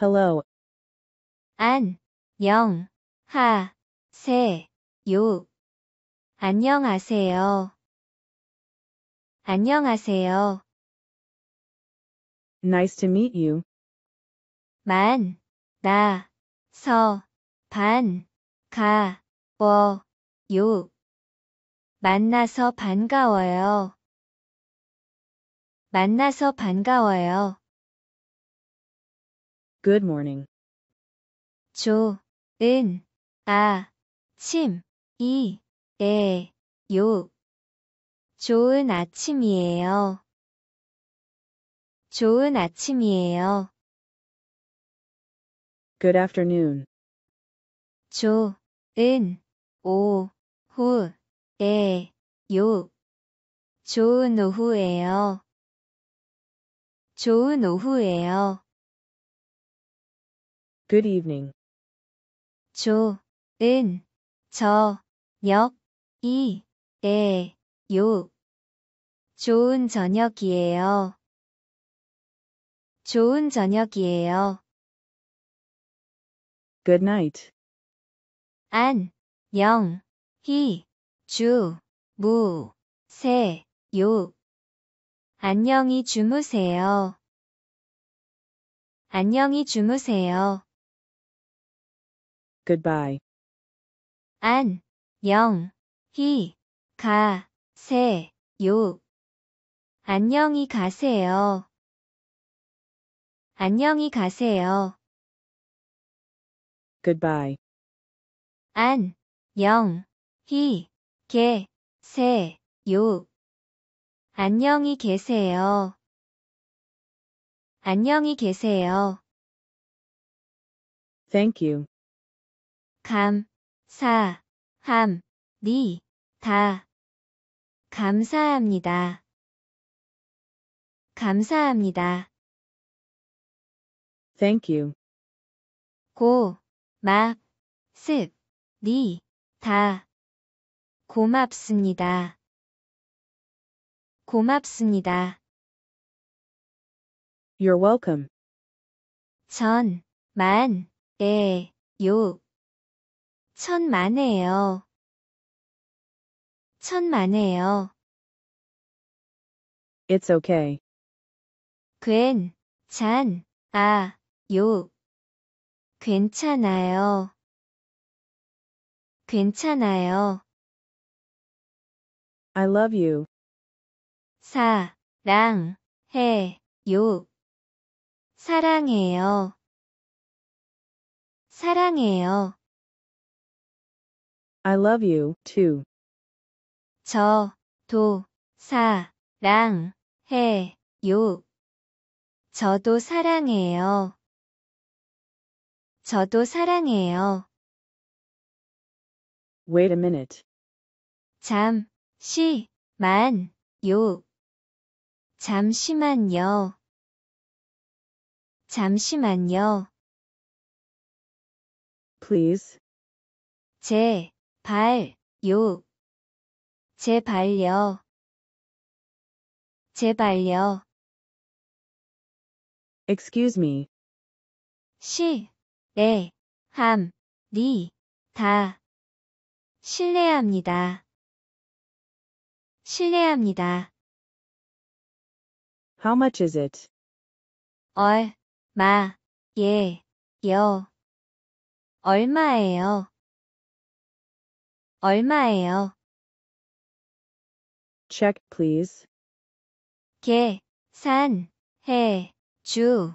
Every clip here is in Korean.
Hello. 안, 영, 하, 세, 요. 안녕하세요. 안녕하세요. Nice to meet you. 만, 나, 서, 반, 가, 워, 요. 만나서 반가워요. 만나서 반가워요. Good morning. 조, 은, 아, 침, 이, 에, 요. 좋은 아침이에요. 좋은 아침이에요. Good afternoon. 조, 은, 오, 후, 에, 요. 좋은 오후에요. 좋은 오후에요. Good evening. 조은 저 역, 이에요 좋은 저녁이에요. 좋은 저녁이에요. Good night. 안 영, 히 주무세요. 안녕히 주무세요. 안녕히 주무세요. Goodbye. 안, 히, 가, 안녕히 가세요. 안녕히 가세요. Goodbye. 안, 히, 게, 안녕히 계세요. 안녕히 계세요. Thank you. 감, 사, 함, 니, 다. 감사합니다. 감사합니다. Thank you. 고, 마, 습, 니, 다. 고맙습니다. 고맙습니다. You're welcome. 전, 만, 에, 요, 천만에요. 천만에요. It's okay. 괜, 잔, 아, 요. 괜찮아요. 괜찮아요. I love you. 사, 랑, 해, 요. 사랑해요. 사랑해요. I love you, too. 저, 도, 사, 랑, 해, 요. 저도 사랑해요. 저도 사랑해요. Wait a minute. 잠, 시, 만, 요. 잠시만요. 잠시만요. Please. 제, 발, 욕. 제발요. 제발요. Excuse me. 시, 래, 함, 리, 다. 실례합니다. 실례합니다. How much is it? 얼, 마, 예, 여. 얼마예요? 얼마예요? Check, please. 계산해 주세요.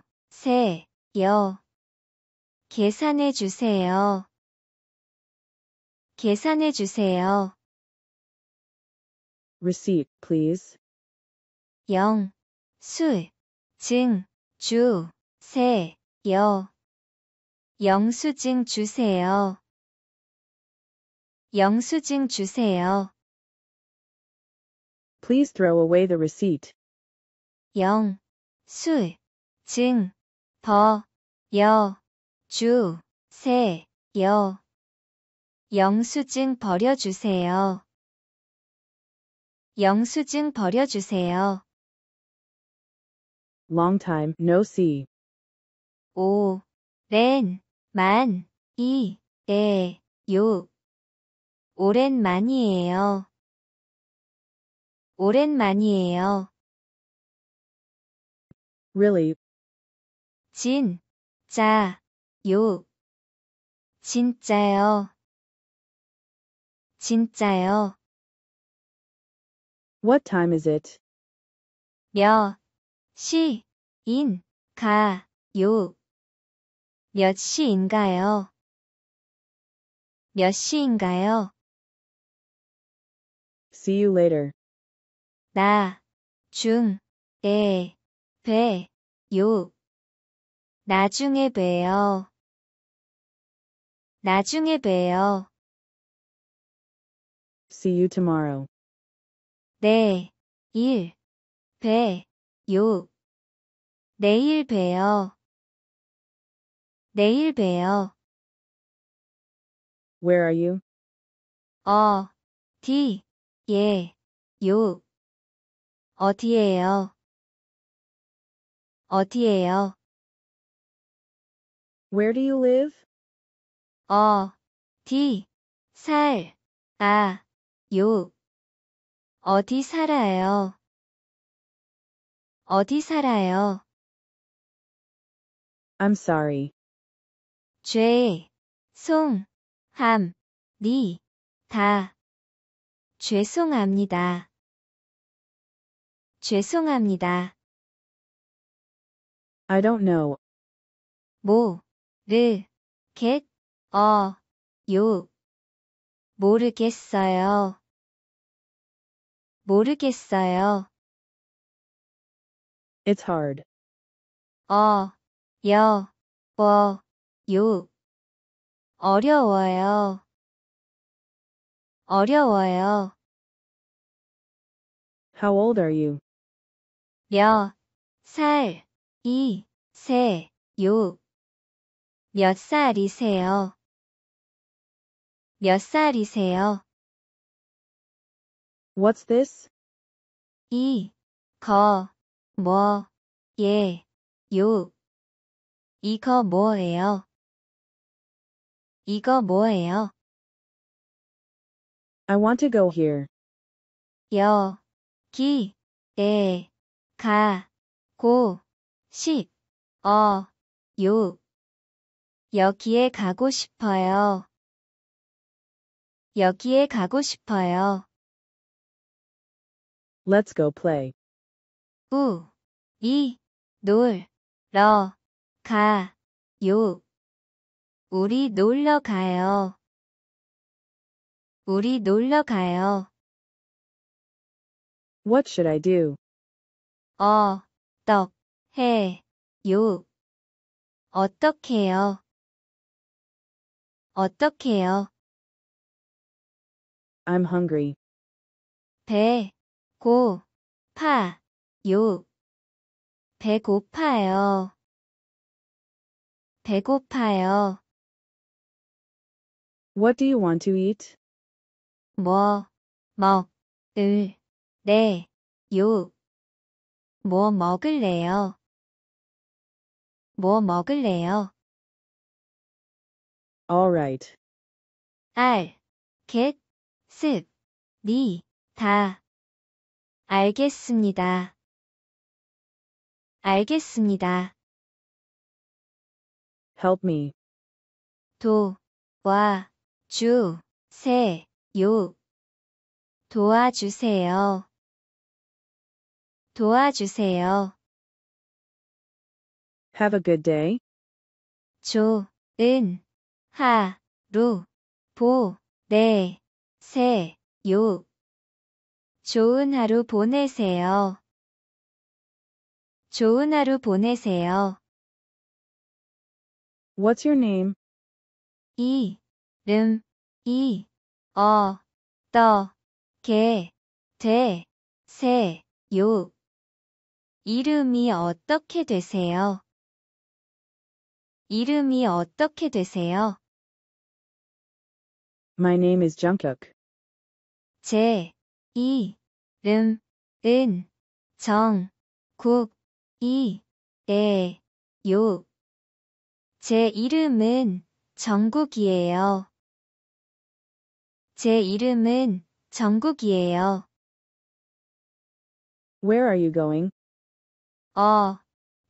계산해 주세요. 계산해 주세요. Receipt, please. 영수증 주세요. 영수증 주세요. 영수증 주세요. Please throw away the receipt. 영, 수, 증, 버, 여, 주, 세, 요. 영수증 버려주세요. 영수증 버려주세요. Long time no see. 오, 렌, 만, 이, 에, 요. 오랜만이에요. 오랜만이에요. Really. 진, 짜, 요. 진짜요. 진짜요. What time is it? 몇 시, 인, 가, 요. 몇 시인가요? 몇 시인가요? See you later. 나, 중, 에, 배, 요. 나중에 봬요. 나중에 봬요. See you tomorrow. 네, 일, 배, 요. 내일 봬요. 내일 봬요. Where are you? 어, 디, 예, 요. 어디에요? 어디에요? Where do you live? 어, 디, 살, 아, 요. 어디 살아요? 어디 살아요? I'm sorry. 죄, 송, 함, 니, 다. 죄송합니다. 죄송합니다. I don't know. 모, 뭐, 르, 겟, 어, 요. 모르겠어요. 모르겠어요. It's hard. 어, 여, 워, 요. 어려워요. 어려워요. How old are you? 몇 살, 이, 세, 요. 몇 살이세요? 몇 살이세요? What's this? 이, 거, 뭐, 예, 요. 이거 뭐예요? 이거 뭐예요? I want to go here. 여기 에 네, 가고 싶어요. 여기에 가고 싶어요. 여기에 가고 싶어요. Let's go play. 우이 놀러 가요. 우리 놀러 가요. 우리 놀러 가요. What should I do? 어, 떡, 해, 요. 어떡해요? 어떡해요? I'm hungry. 배, 고, 파, 요. 배고파요. 배고파요. What do you want to eat? 뭐, 먹, 을, 래, 요. 뭐 먹을래요? 뭐 먹을래요? Alright. 알, 겟, 습, 니, 다. 알겠습니다. 알겠습니다. Help me. 도, 와, 주, 세. 요. 도와주세요. 도와주세요. Have a good day. 조, 은, 하, 루, 보, 내, 네, 세, 요. 좋은 하루 보내세요. 좋은 하루 보내세요. What's your name? 이, 름, 이. 어, 떠, 개, 되, 새, 요. 이름이 어떻게 되세요? 이름이 어떻게 되세요? My name is Jungkook. 제 이름은 정국이에요. 제 이름은 정국이에요. 제 이름은 정국이에요. Where are you going? 어,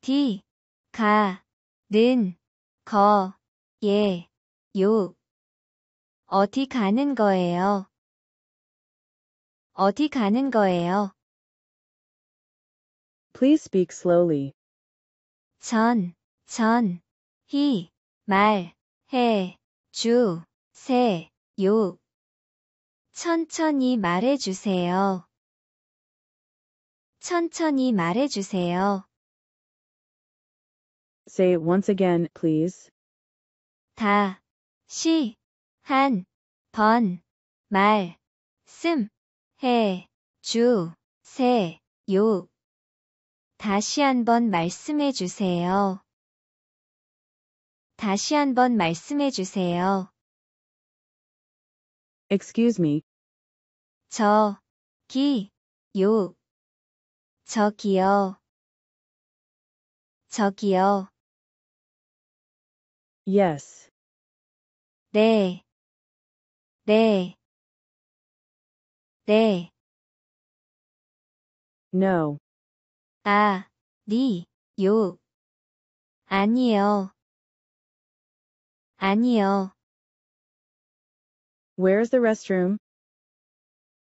디, 가, 는, 거, 예, 요. 어디 가는 거예요? 어디 가는 거예요? Please speak slowly. 전, 전, 히, 말, 해, 주, 세, 요. 천천히 말해주세요. 천천히 말해주세요. Say it once again, please. 다, 시, 한, 번, 말, 씀, 해, 주, 세, 요. 다시 한번 말씀해 주세요. 다시 한번 말씀해 주세요. Excuse me. 저기요. 저기요. 저기요. Yes. 네. 네. 네. No. 아, 니요. 아니요. 아니요. Where's the restroom?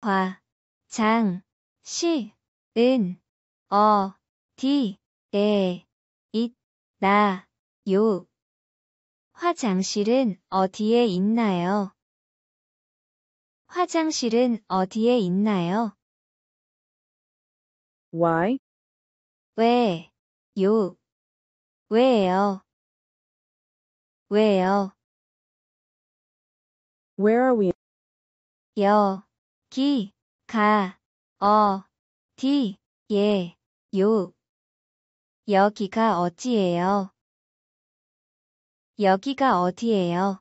화, 장, 시, 은, 어, 디, 에, 있, 나, 요. 화장실은 어디에 있나요? 화장실은 어디에 있나요? Why? 왜, 요, 왜요? 왜요? Where are we? 여, 기, 가, 어, 디, 예, 요. 여기가 어디예요? 여기가 어디예요?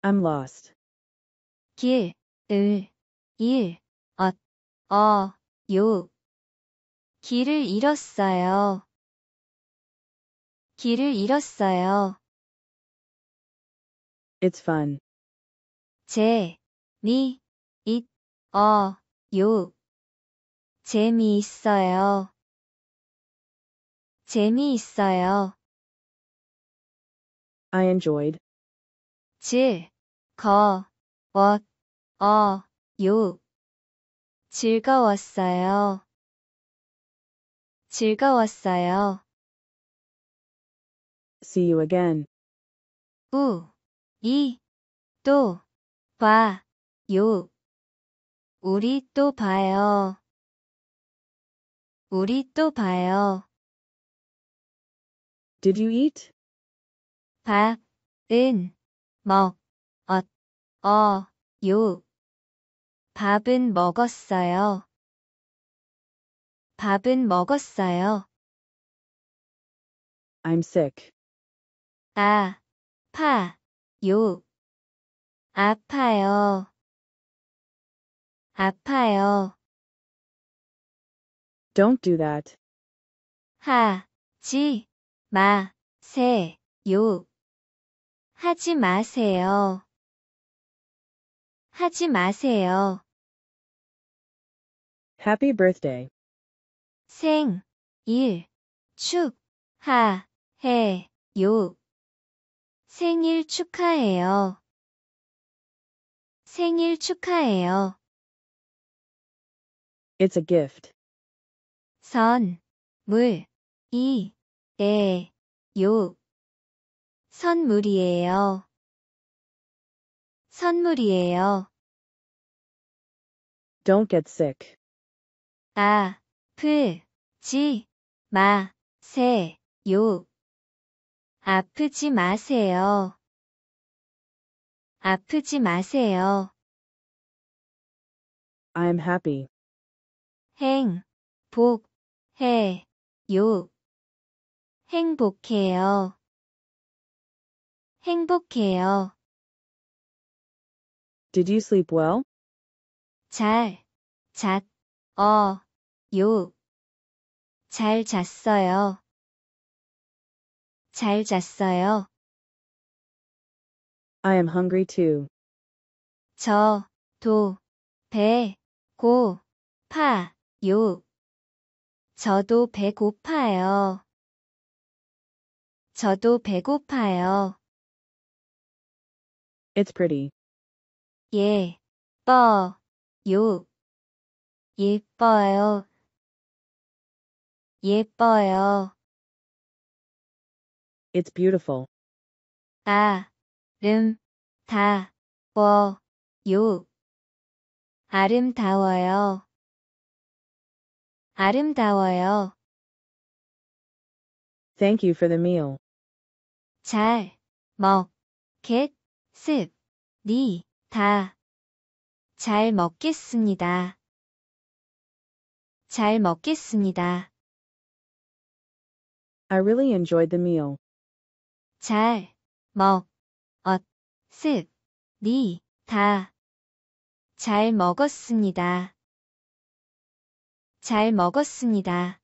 I'm lost. 길, 을, 일, 엇, 어, 어, 요. 길을 잃었어요. 길을 잃었어요. It's fun. 재미있어요. 재미있어요. 재미있어요. I enjoyed. 즐거웠어요. 즐거웠어요. 즐거웠어요. See you again. 우 이, 또, 봐, 요. 우리 또 봐요. 우리 또 봐요. Did you eat? 밥, 은, 먹, 엇, 어, 요. 밥은 먹었어요. 밥은 먹었어요. I'm sick. 아, 파, 요. 아파요. 아파요. Don't do that. 하지 마세요. 하지 마세요. 하지 마세요. Happy birthday. 생일 축하해요. 생일 축하해요. 생일 축하해요. It's a gift. 선, 물, 이, 에, 네, 요. 선물이에요. 선물이에요. Don't get sick. 아, 프, 지, 마, 세, 요. 아프지 마세요. 아프지 마세요. I am happy. 행, 복, 해, 요. 행복해요. 행복해요. Did you sleep well? 잘, 잤, 어, 요. 잘 잤어요. 잘 잤어요. I am hungry too. 저, 도, 배, 고, 파, 요. 저도 배고파요. 저도 배고파요. It's pretty. 예, 뻐, 요. 예뻐요. 예뻐요. It's beautiful. 아름다워요. 아름다워요. 아름다워요. Thank you for the meal. 잘 먹겠습니다. 잘 먹겠습니다. 잘 먹겠습니다. I really enjoyed the meal. 잘, 먹, 엇, 습, 니, 다. 잘 먹었습니다. 잘 먹었습니다.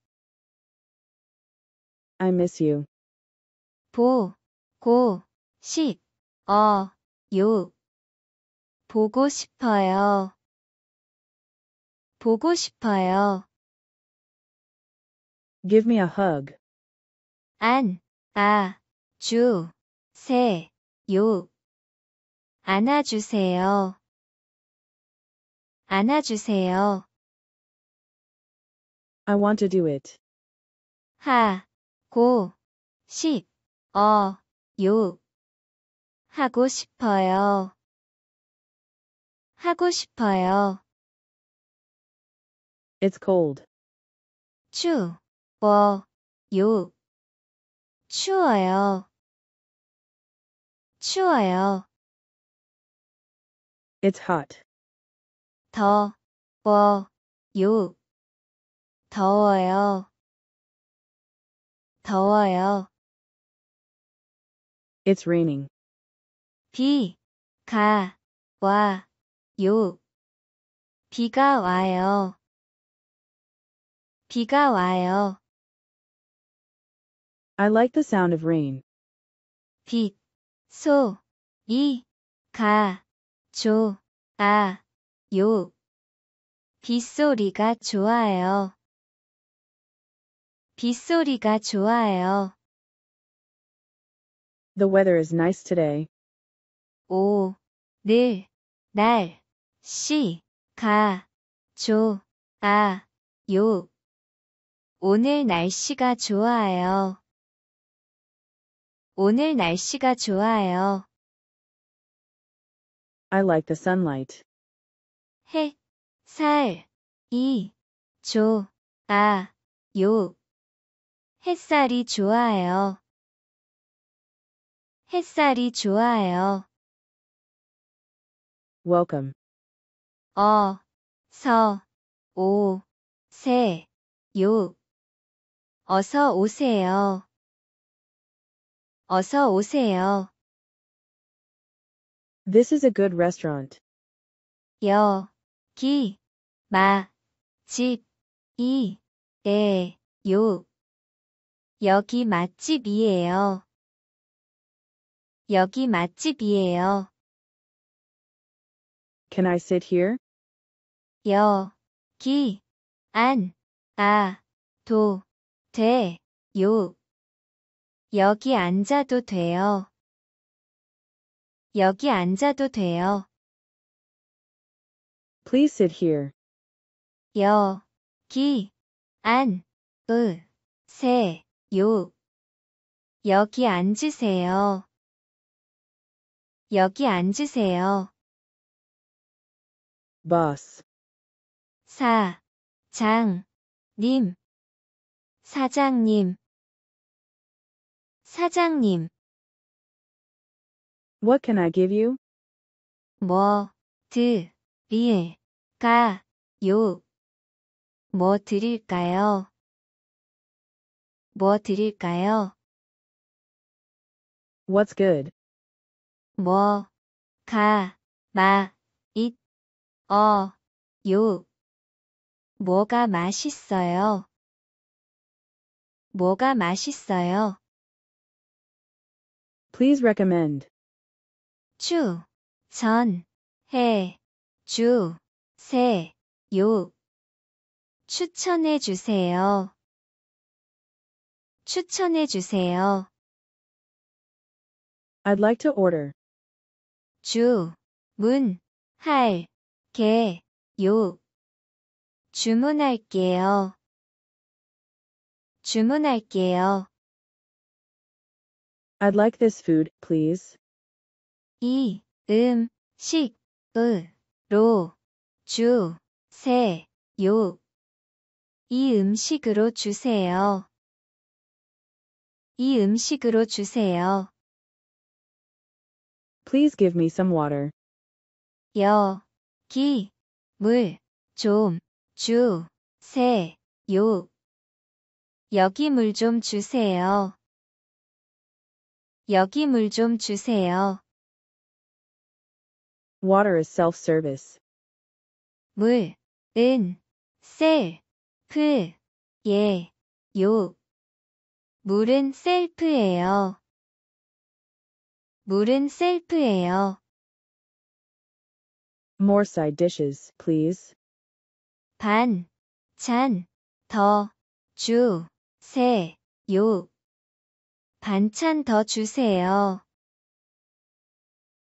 I miss you. 보, 고, 식, 어, 요. 보고 싶어요. 보고 싶어요. Give me a hug. 안, 아. 주, 세, 요. 안아주세요. 안아주세요. I want to do it. 하, 고, 십, 어, 요. 하고 싶어요. 하고 싶어요. It's cold. 추워, 요. 추워요. 추워요. It's hot. 더워요. 더워요. 더워요. It's raining. 비가 와요. 비가 와요. 비가 와요. I like the sound of rain. 빛 소, 이, 가, 조, 아, 요. 빗소리가 좋아요. 빗소리가 좋아요. The weather is nice today. 오, 늘, 날, 시, 가, 조, 아, 요. 오늘 날씨가 좋아요. 오늘 날씨가 좋아요. I like the sunlight. 해, 살, 이, 조, 아, 요. 햇살이 좋아요. 햇살이 좋아요. Welcome. 어, 서, 오, 세, 요. 어서 오세요. 어서 오세요. This is a good restaurant. 여, 기, 마, 집, 이, 에, 요. 여기 맛집이에요. 여기 맛집이에요. Can I sit here? 여, 기, 안, 아, 도, 대, 요. 여기 앉아도 돼요. 여기 앉아도 돼요. Please sit here. 여, 기, 안, 으, 세, 요. 여기 앉으세요. 여기 앉으세요. boss 사, 장, 님, 사장님. 사장님. What can I give you? 뭐, 드, 릴, 가, 요. 뭐 드릴까요? 뭐 드릴까요? What's good? 뭐, 가, 마, 잇, 어, 요. 뭐가 맛있어요? 뭐가 맛있어요? Please recommend. 추, 천, 해, 주, 세, 요. 추천해 주세요. 추천해 주세요. I'd like to order. 주, 문, 할, 게, 요. 주문할게요. 주문할게요. I'd like this food, please. 이 음식으로 주세요. 이 음식으로 주세요. 이 음식으로 주세요. Please give me some water. 여기 물 좀 주세요. 여기 물 좀 주세요. 여기 물 좀 주세요. Water is self-service. 물, 은, 셀프, 예, 요. 물은 셀프예요. 물은 셀프예요. More side dishes, please. 반, 잔, 더, 주, 세, 요. 반찬 더 주세요.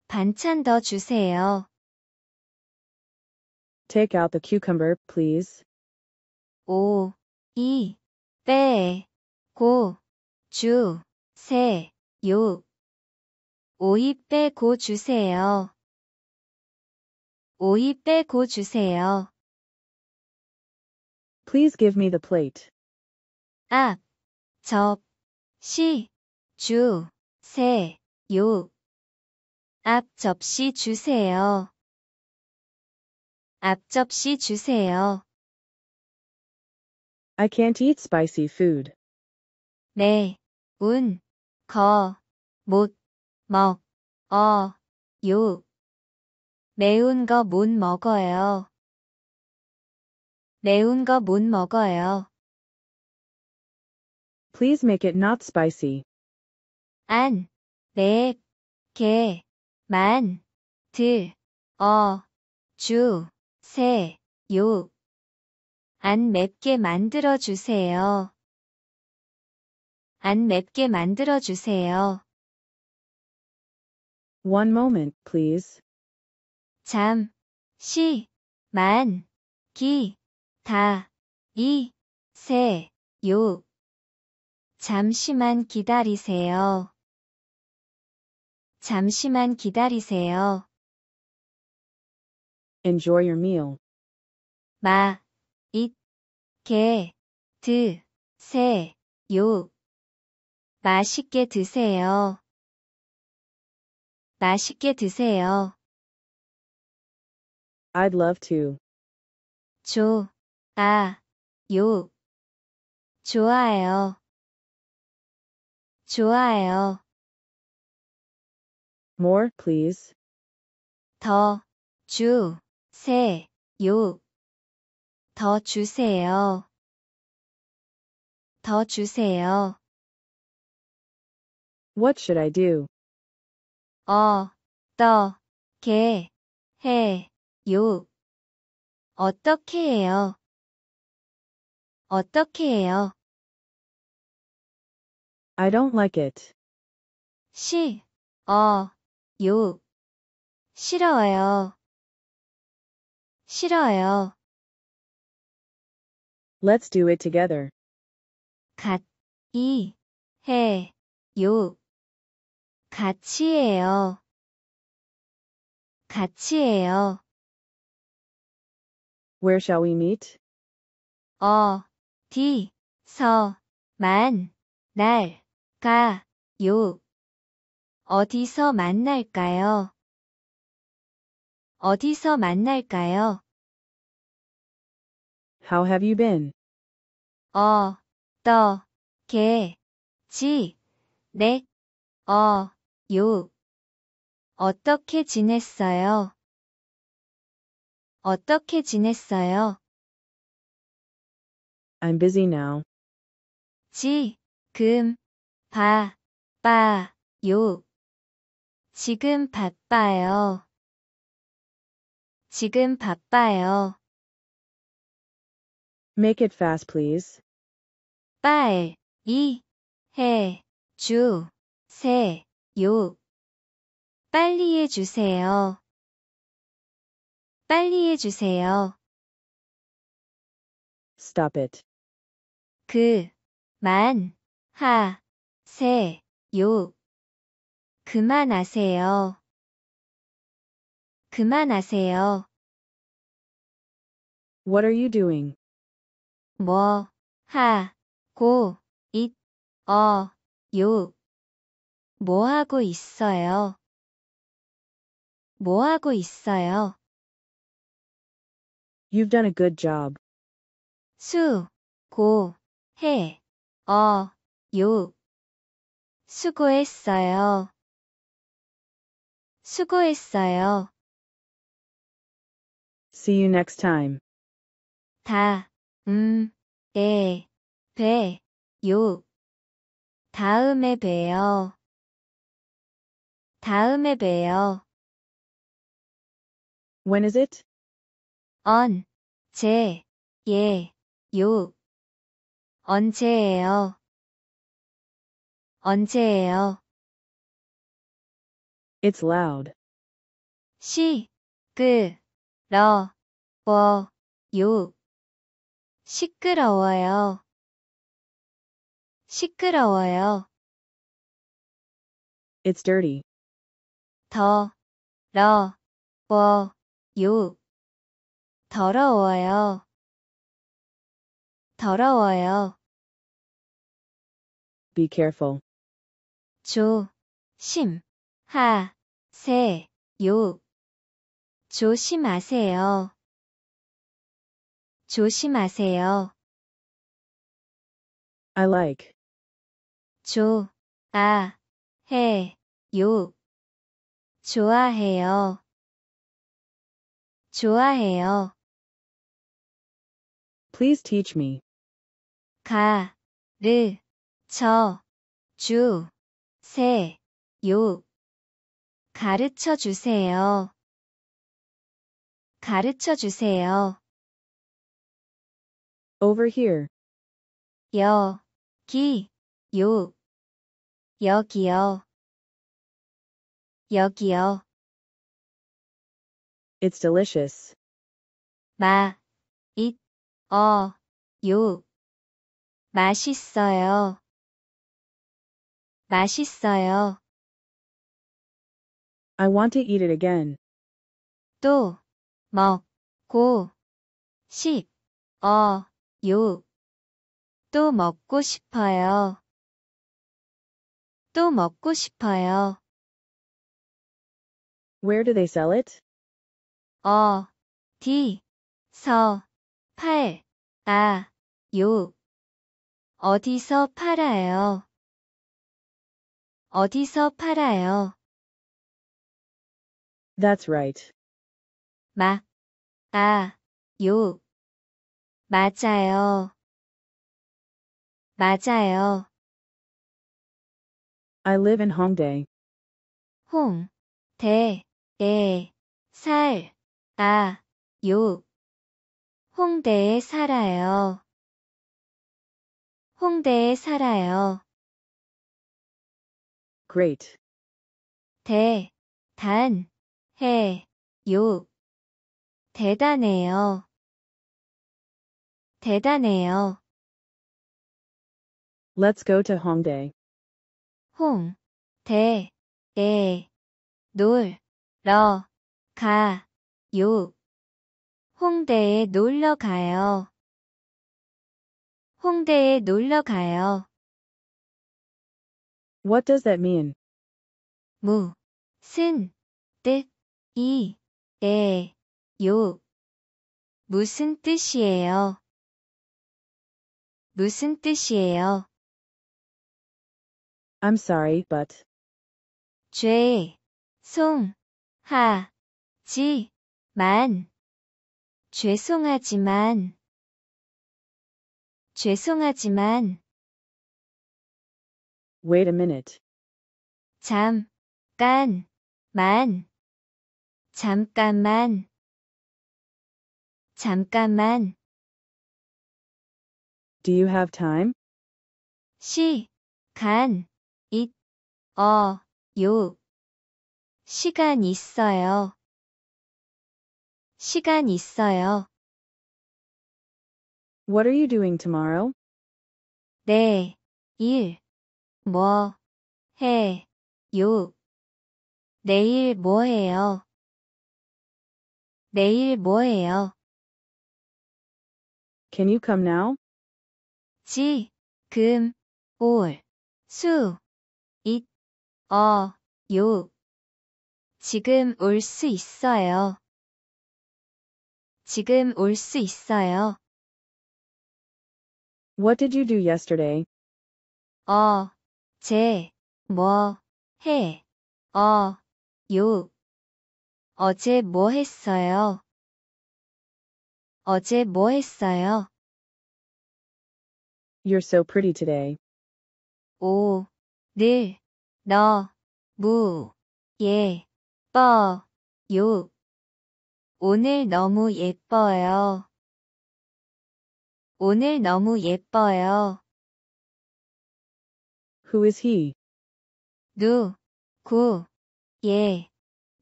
반찬 더 주세요. Take out the cucumber, please. 오, 이, 빼, 고, 주, 세, 요. 오이 빼고 주세요. 오이 빼고 주세요. Please give me the plate. 앞, 접, 시, 주, 세, 요. 앞 접시 주세요. 앞 접시 주세요. I can't eat spicy food. 네, 운, 거, 못, 먹, 어, 요. 매운 거 못 먹어요. 매운 거 못 먹어요. Please make it not spicy. 안, 백, 네, 개, 만, 들, 어, 주, 세, 요. 안 맵게 만들어 주세요. 안 맵게 만들어 주세요. One moment, please. 잠, 시, 만, 기, 다, 이, 세, 요. 잠시만 기다리세요. 잠시만 기다리세요. Enjoy your meal. 마, 잇, 게, 드, 세, 요. 맛있게 드세요. 맛있게 드세요. I'd love to. 조, 아, 요. 좋아요. 좋아요. More, please. 더 주세요. 더 주세요. 더 주세요. What should I do? 어떻게 해요? 어떻게 해요? 어떻게 해요? I don't like it. 시, 어, 요. 싫어요. 싫어요. Let's do it together. 같이 해요. 같이 해요. 같이 해요. Where shall we meet? 어디서 만날까요? 어디서 만날까요? 어디서 만날까요? How have you been? 어, 떠, 게, 지, 네, 어, 요. 어떻게 지냈어요? 어떻게 지냈어요? I'm busy now. 지, 금, 바, 빠, 요. 지금 바빠요. 지금 바빠요. Make it fast, please. 빨리 해 주세요. 빨리 해 주세요. 빨리 해 주세요. Stop it. 그 만 하세요. 그만하세요. 그만하세요. What are you doing? 뭐, 하, 고, 있, 어, 요. 뭐 하고 있어요? 뭐 하고 있어요? You've done a good job. 수, 고, 해, 어, 요. 수고했어요. 수고했어요. See you next time. 다, 음, 에, 배, 요. 다음에 봬요. 다음에 봬요. When is it? 언, 제, 예, 요. 언제예요? 언제예요? It's loud. 시끄러워요. 시끄러워요. 시끄러워요. It's dirty. 더러워요. 더러워요. 더러워요. Be careful. 조심. 하, 세, 요. 조심하세요. 조심하세요. I like. 조, 아, 해, 요. 좋아해요. 좋아해요. Please teach me. 가, 르, 쳐, 주, 세, 요. 가르쳐 주세요. 가르쳐 주세요. Over here. 여, 기, 요. 여기요. 여기요. It's delicious. 마, i 어, 요. 맛있어요. 맛있어요. I want to eat it again. 또 먹고 싶어요. 또 먹고 싶어요. 또 먹고 싶어요. Where do they sell it? 어디서 팔아요? 어디서 팔아요? 어디서 팔아요? That's right. 마, 아, 요. 맞아요. 맞아요. I live in Hongdae. 홍, 대, 에, 살, 아, 요. 홍대에 살아요. 홍대에 살아요. Great. 대, 단, 해, 요. 대단해요. 대단해요. Let's go to Hongdae. 홍, 대, 에, 놀, 러, 가, 요. 홍대에 놀러 가요. 홍대에 놀러 가요. What does that mean? 무, 쓴, 뜻. 이, 에, 요. 무슨 뜻이에요? 무슨 뜻이에요? I'm sorry, but. 죄, 송, 하, 지, 만. 죄송하지만. 죄송하지만. Wait a minute. 잠깐, 만. 잠깐만 잠깐만 Do you have time? 시간 있어요 시간 있어요 시간 있어요 What are you doing tomorrow? 내일 뭐 해요? 내일 뭐 해요? 내일 뭐해요? Can you come now? 지, 금, 올, 수, 잇, 어, 요. 지금 올 수 있어요. 지금 올 수 있어요. What did you do yesterday? 어, 제, 뭐, 해, 어, 요. 어제 뭐 했어요? 어제 뭐 했어요? You're so pretty today. 오, 늘, 너, 무, 예, 뻐, 요. 오늘 너무 예뻐요. 오늘 너무 예뻐요. Who is he? 누, 구, 예,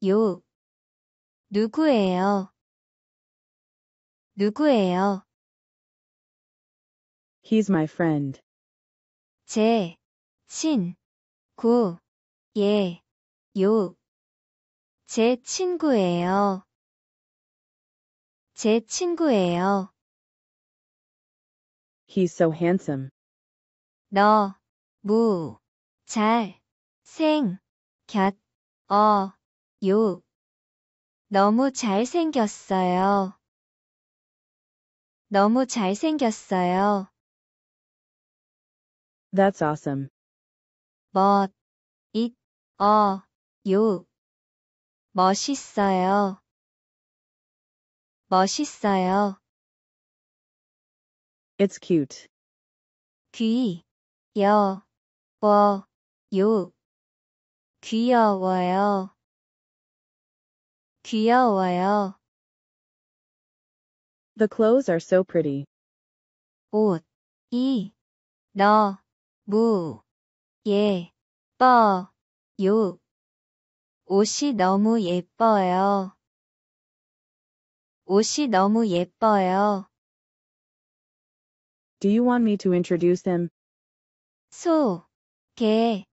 요. 누구예요? 누구예요? He's my friend. 제, 친, 구, 예, 요. 제 친구예요. 제 친구예요. He's so handsome. 너, 무, 잘, 생, 곁, 어, 요. 너무 잘생겼어요. 너무 잘생겼어요. That's awesome. 멋, 잇, 어, 요. 멋있어요. 멋있어요. It's cute. 귀, 여, 워, 요. 귀여워요. 귀여워요. The clothes are so pretty. 옷, 이, 너, 무, 예, 뻐, 요. 옷이 너무 예뻐요. 옷이 너무 예뻐요. Do you want me to introduce them? 소, 개,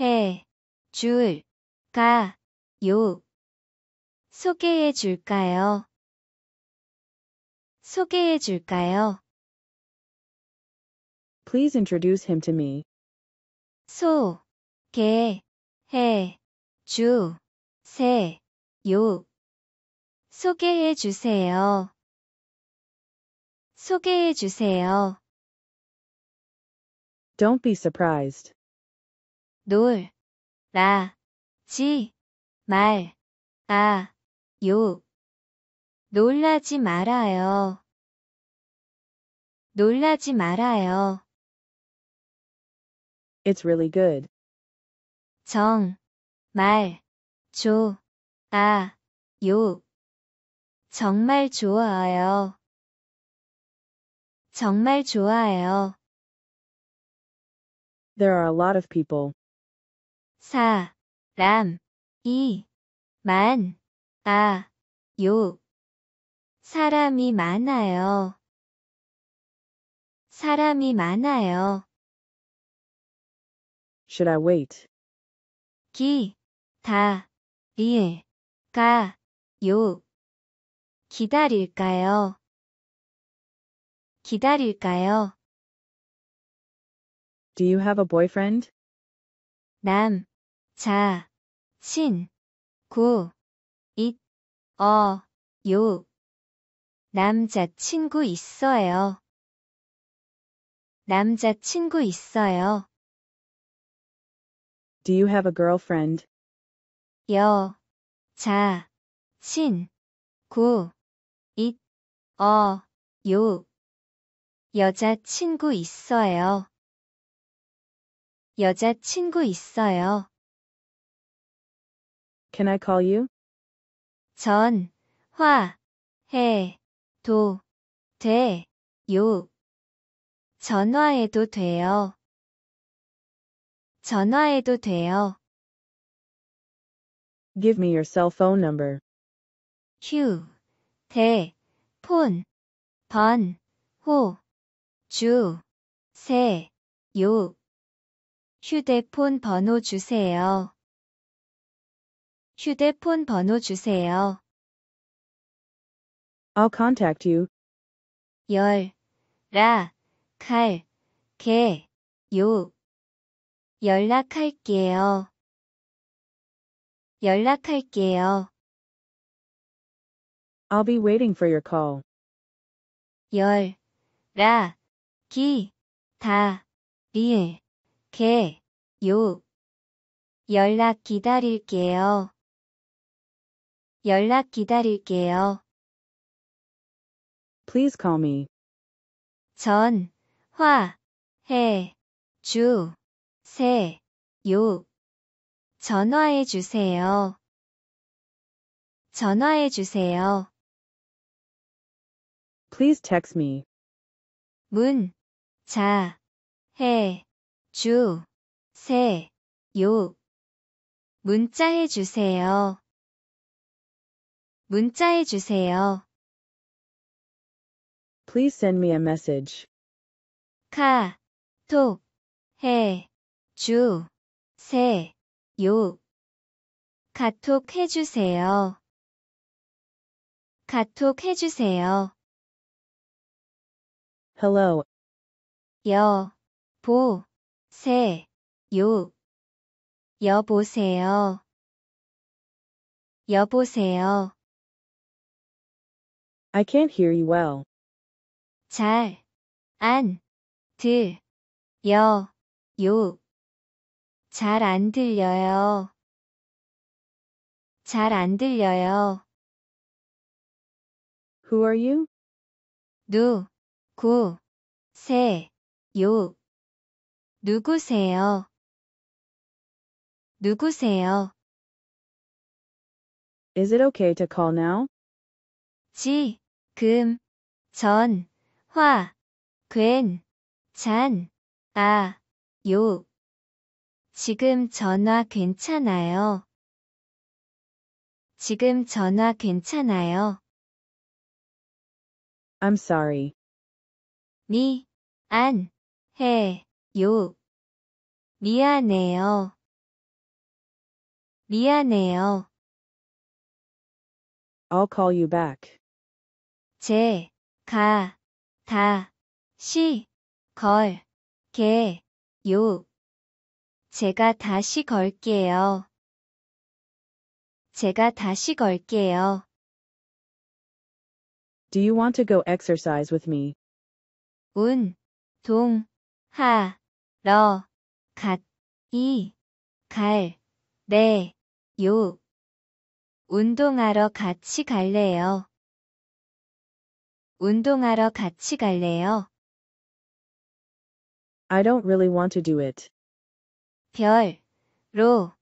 해, 줄, 가, 요. 소개해 줄까요? 소개해 줄까요? Please introduce him to me. 소, 개, 해, 주, 세, 요. 소개해 주세요. 소개해 주세요. Don't be surprised. 놀, 라, 지, 말, 아, 요. 놀라지 말아요. 놀라지 말아요. It's really good. 정, 말, 조, 아, 요. 정말 좋아요. 정말 좋아요. There are a lot of people. 사, 람, 이, 만, 아, 요. 사람이 많아요. 사람이 많아요. Should I wait? 기, 다, 일, 가, 요. 기다릴까요? 기다릴까요? Do you have a boyfriend? 남, 자, 친, 구, 어, 요. 남자친구 있어요. 남자친구 있어요. Do you have a girlfriend? 여, 자, 친, 구, 있, 어, 요. 여자친구 있어요. 여자친구 있어요. Can I call you? 전, 화, 해, 도, 돼, 요. 전화해도 돼요. 전화해도 돼요. Give me your cell phone number. 휴, 대, 폰, 번, 호, 주, 세, 요. 휴대폰 번호 주세요. 휴대폰 번호 주세요. I'll contact you. 열, 라, 갈, 개, 요. 연락할게요. 연락할게요. I'll be waiting for your call. 열, 라, 기, 다, 리, 개, 요. 연락 기다릴게요. 연락 기다릴게요. Please call me. 전, 화, 해, 주, 세, 요. 전화해 주세요. 전화해 주세요. Please text me. 문, 자, 해, 주, 세, 요. 문자해 주세요. 문자해 주세요. Please send me a message. 카, 톡, 해, 주, 세, 요. 카톡 해주세요. 카톡 해주세요. Hello. 여, 보, 세, 요. 여보세요. 여보세요. I can't hear you well. 잘, 안, 들, 들려요. 잘 안 들려요. Who are you? 누, 구, 세, 요. 누구세요? 누구세요? Is it okay to call now? 지, 금, 전, 화, 괜, 잔, 아, 요. 지금 전화 괜찮아요. 지금 전화 괜찮아요. I'm sorry. 미, 안, 해, 요. 미안해요. 미안해요. I'll call you back. 제, 가, 다, 시, 걸, 게, 요. 제가 다시 걸게요. 제가 다시 걸게요. Do you want to go exercise with me? 운, 동, 하, 러, 갓, 이, 갈, 네, 요. 운동하러 같이 갈래요. 운동하러 같이 갈래요? I don't really want to do it. 별, 로,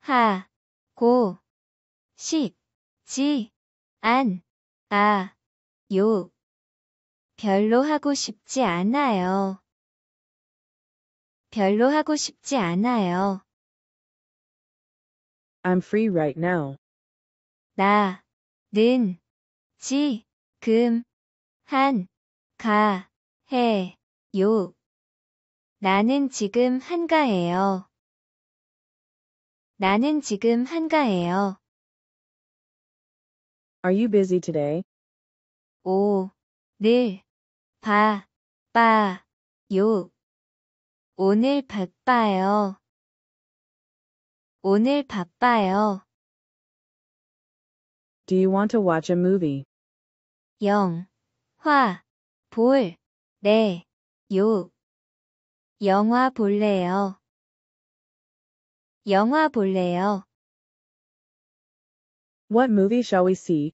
하, 고, 식, 지, 안, 아, 요. 별로 하고 싶지 않아요. 별로 하고 싶지 않아요. I'm free right now. 나, 는, 지, 금, 한, 가, 해, 요. 나는 지금 한가해요. 나는 지금 한가해요. Are you busy today? 오, 늘, 바, 빠, 요. 오늘 바빠요. 오늘 바빠요. Do you want to watch a movie? 영, 화, 볼, 래, 요. 영화 볼래요. 영화 볼래요. What movie shall we see?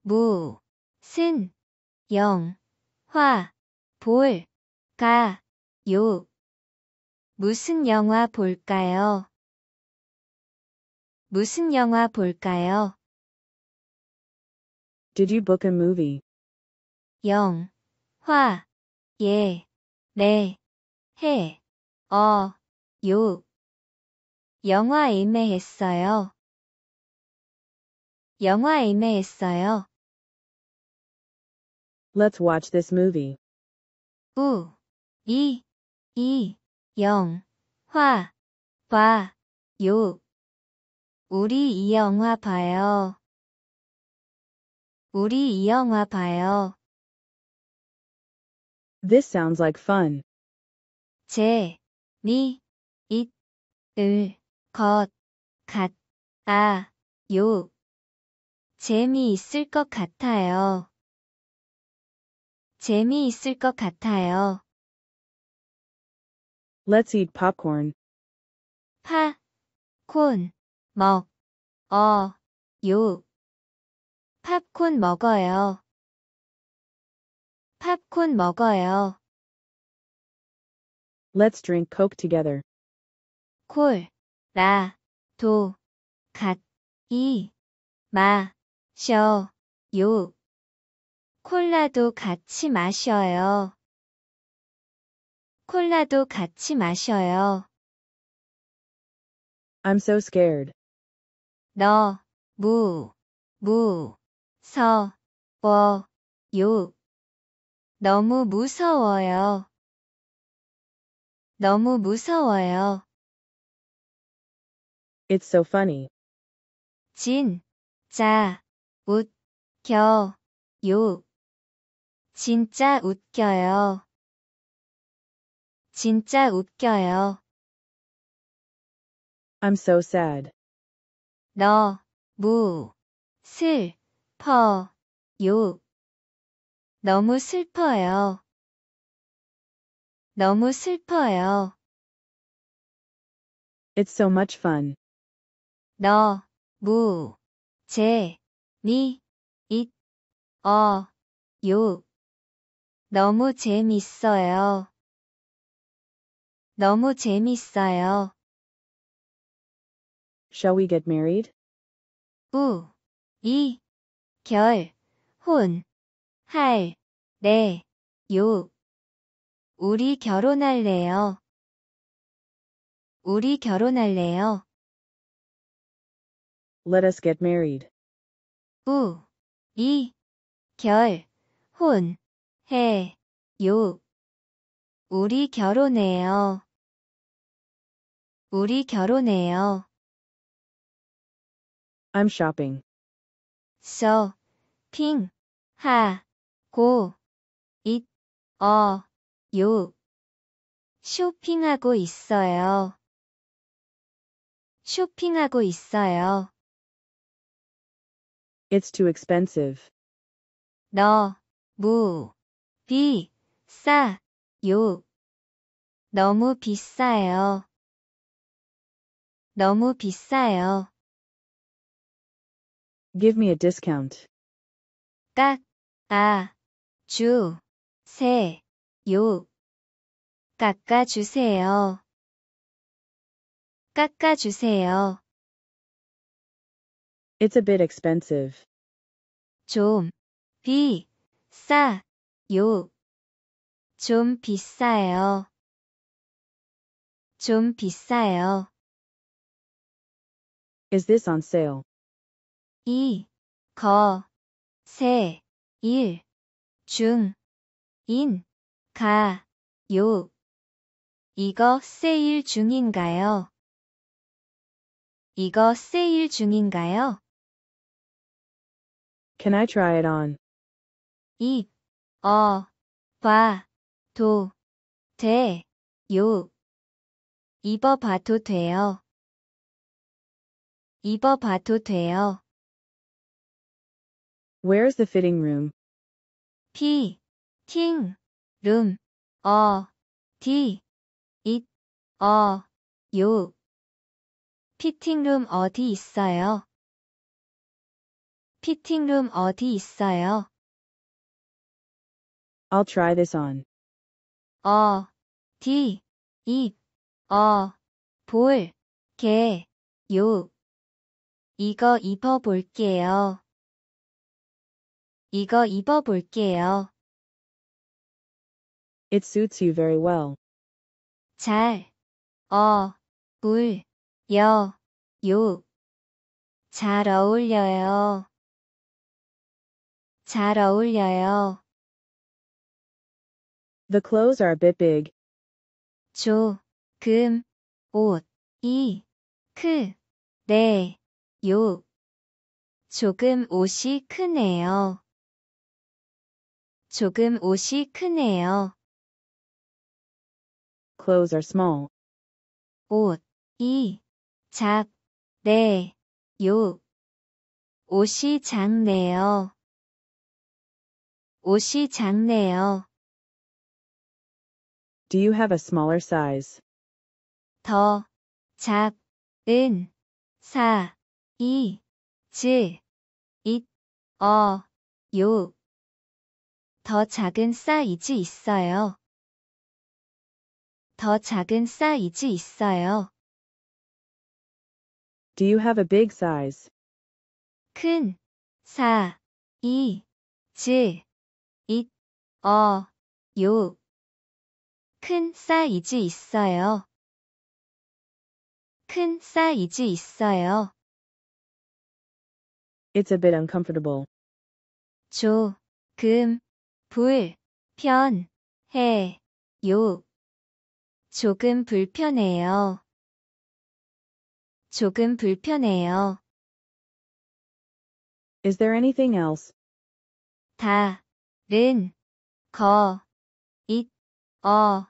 무, 슨, 영, 화, 볼, 가, 요. 무슨 영화 볼까요? 무슨 영화 볼까요? Did you book a movie? 영, 화, 예, 매, 네, 해, 어, 요. 영화 예매했어요 영화 예매했어요 Let's watch this movie. 우, 이, 이, 영, 화, 봐, 요. 우리 이 영화 봐요. 우리 이 영화 봐요. This sounds like fun. 재, 미, 잇, 을, 것, 같, 아, 요. 재미있을 것 같아요. 재미있을 것 같아요. Let's eat popcorn. 파, 콘, 먹, 어, 요. 팝콘 먹어요. 팝콘 먹어요. Let's drink Coke together. 콜, 라, 도, 갓, 이, 마, 셔, 요. 콜라도 같이 마셔요. 콜라도 같이 마셔요. I'm so scared. 너, 무, 무, 서, 워, 요. 너무 무서워요. 너무 무서워요. It's so funny. 진, 짜, 웃, 겨, 요. 진짜 웃겨요. 진짜 웃겨요. I'm so sad. 너, 무, 슬, 퍼, 요. 너무 슬퍼요. 너무 슬퍼요. It's so much fun. 너무 재미 있어요. 너무 재밌어요. 너무 재밌어요. Shall we get married? 우, 이, 결, 혼, 할, 네, 요. 우리 결혼할래요. 우리 결혼할래요. Let us get married. 우, 이, 결, 혼, 해, 요. 우리 결혼해요. 우리 결혼해요. I'm shopping. 서, 핑, 하, 고, it, 어, 요. 쇼핑하고 있어요. 쇼핑하고 있어요. It's too expensive. 너무 비 싸 요. 너무 비싸요. 너무 비싸요. Give me a discount. 깎아 주 세, 요. 깎아주세요. 깎아주세요. It's a bit expensive. 좀, 비, 싸, 요. 좀 비싸요. 좀 비싸요. Is this on sale? 이, 거, 세, 일, 중, 인, 가, 요. 이거 세일 중인가요? 이거 세일 중인가요? Can I try it on? 이, 어, 봐, 도, 돼, 요. 입어봐도 돼요. 입어봐도 돼요. Where's the fitting room? P, 팅, 룸, 어, 디, 잇, 어, 요. 피팅룸 어디 있어요? 피팅룸 어디 있어요? I'll try this on. 어, 디, 잇, 어, 볼, 개, 요. 이거 입어볼게요. 이거 입어볼게요. It suits you very well. 잘, 어, 울, 여, 요. 잘 어울려요. 잘 어울려요. The clothes are a bit big. 조, 금, 옷, 이, 크, 네, 요. 조금 옷이 크네요. 조금 옷이 크네요. clothes are small. 옷, 이, 작, 네, 요. 옷이 작네요. 옷이 작네요. Do you have a smaller size? 더, 작, 은, 사, 이, 즈, 잇, 어, 요. 더 작은 사이즈 있어요. 더 작은 사이즈 있어요. Do you have a big size? 큰 사, 이, 즈, 잇, 어, 요. 큰 사이즈 있어요. 큰 사이즈 있어요. It's a bit uncomfortable. 조금 불편해요. 조금 불편해요. 조금 불편해요. Is there anything else? 다른 거 있어요.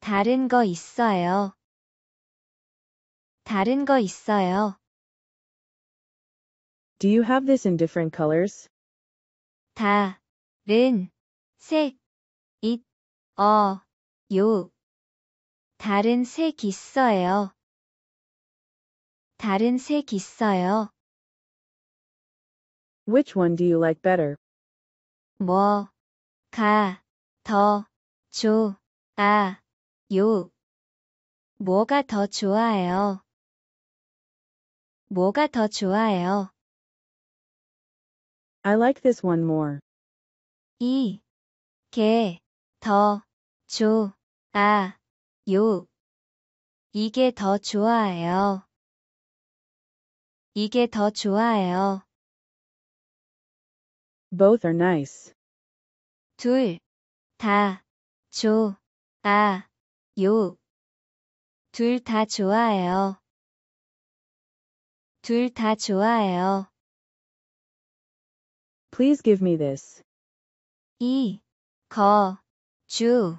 다른 거 있어요. 다른 거 있어요. Do you have this in different colors? 다른 색 있어요. 요. 다른 색 있어요. 다른 색 있어요. Which one do you like better? 뭐, 가, 더, 조, 요. 뭐가 더 좋아요? 뭐가 더 좋아요? I like this one more. 이, 게, 더, 조, 아, 요. 이게 더 좋아요. 이게 더 좋아요. Both are nice. 둘, 다, 조, 아, 요. 둘 다 좋아요. 둘 다 좋아요. Please give me this. 이, 거, 주,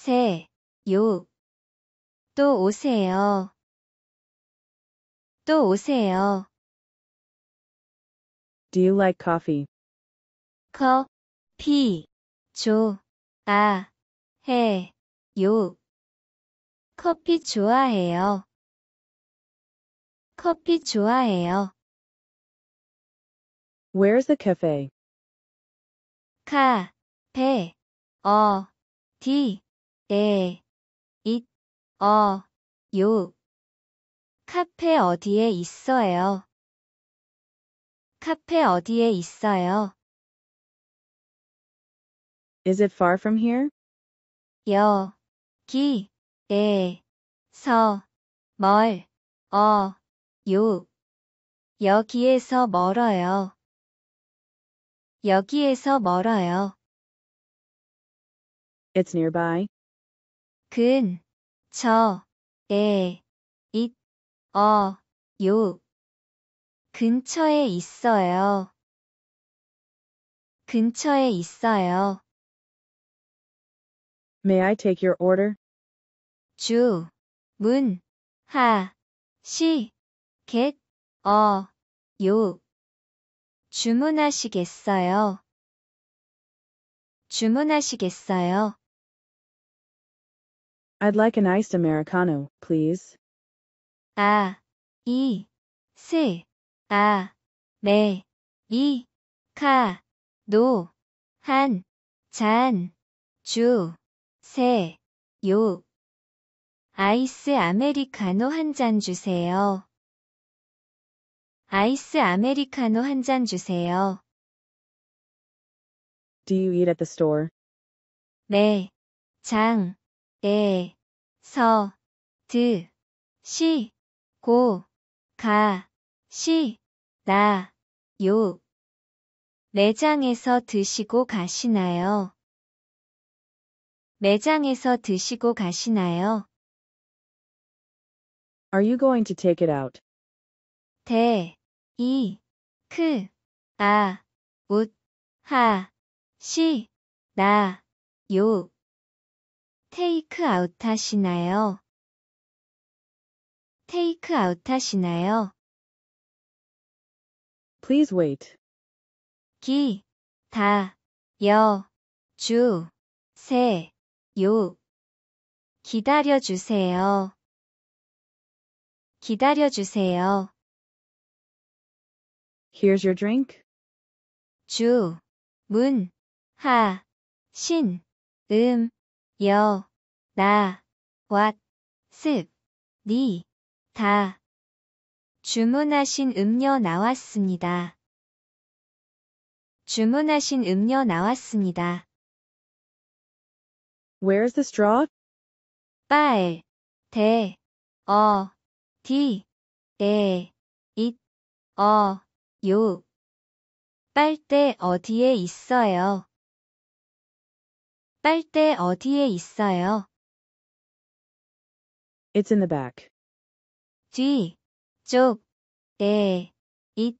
세, 요. 또 오세요. 또 오세요. Do you like coffee? 커피 좋아해요. 커피 좋아해요. 커피 좋아해요. Where's the cafe? 카페 어디 네, it, 어, 요. 카페 어디에 있어요? 카페 어디에 있어요? Is it far from here? 여, 기, 에, 서, 멀, 어, 요. 여기에서 멀어요. 여기에서 멀어요. It's nearby. 근, 저, 에, 잇, 어, 요. 근처에 있어요. 근처에 있어요. May I take your order? 주, 문, 하, 시, 겟, 어, 요. 주문하시겠어요? 주문하시겠어요? I'd like an iced Americano, please. 아, e, 스, 아, 메, 이, 카, 노, 한, 잔, 주, 세, 요. 아이스 아메리카노 한 주세요. 아이스 아메리카노 한 주세요. Do you eat at the store? 네, 장, 에, 서, 드, 시, 고, 가, 시, 나, 요. 매장에서 드시고 가시나요? 매장에서 드시고 가시나요? Are you going to take it out? 대, 이, 크, 아, 웃, 하, 시, 나, 요. 테이크 아웃 하시나요? 테이크 아웃 하시나요? Please wait. 기, 다, 여, 주, 세, 요. 기다려 주세요. 기다려 주세요. Here's your drink. 주, 문, 하, 신, 음, 여, 나, 왓, 습, 니, 다. 주문하신 음료 나왔습니다. 주문하신 음료 나왔습니다. Where's the straw? 빨, 대, 어, 디, 에, 잇, 어, 요. 빨대 어디에 있어요? 빨대 어디에 있어요? It's in the back. 뒤, 쪽, 에, 있,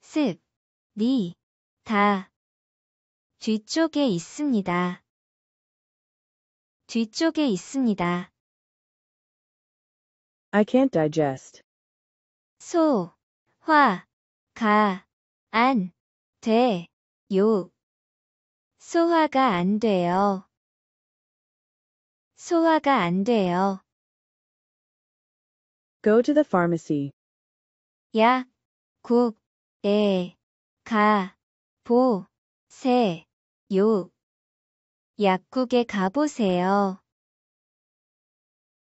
습, 니, 다. 뒤쪽에 있습니다. 뒤쪽에 있습니다. I can't digest. 소, 화, 가, 안, 돼, 요. 소화가 안 돼요. 소화가 안 돼요. Go to the pharmacy. 약, 국, 에, 가, 보, 세, 요. 약국에 가보세요.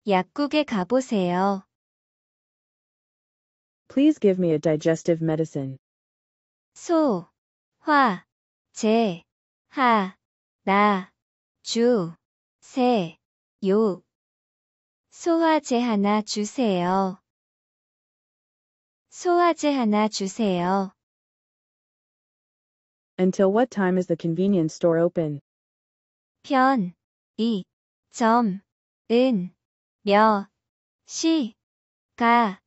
약국에 가보세요. Please give me a digestive medicine. 소, 화, 제, 하, 나, 주, 세, 요. 소화제 하나 주세요. 소화제 하나 주세요. Until what time is the convenience store open? 편, 이, 점, 은, 몇, 시, 가,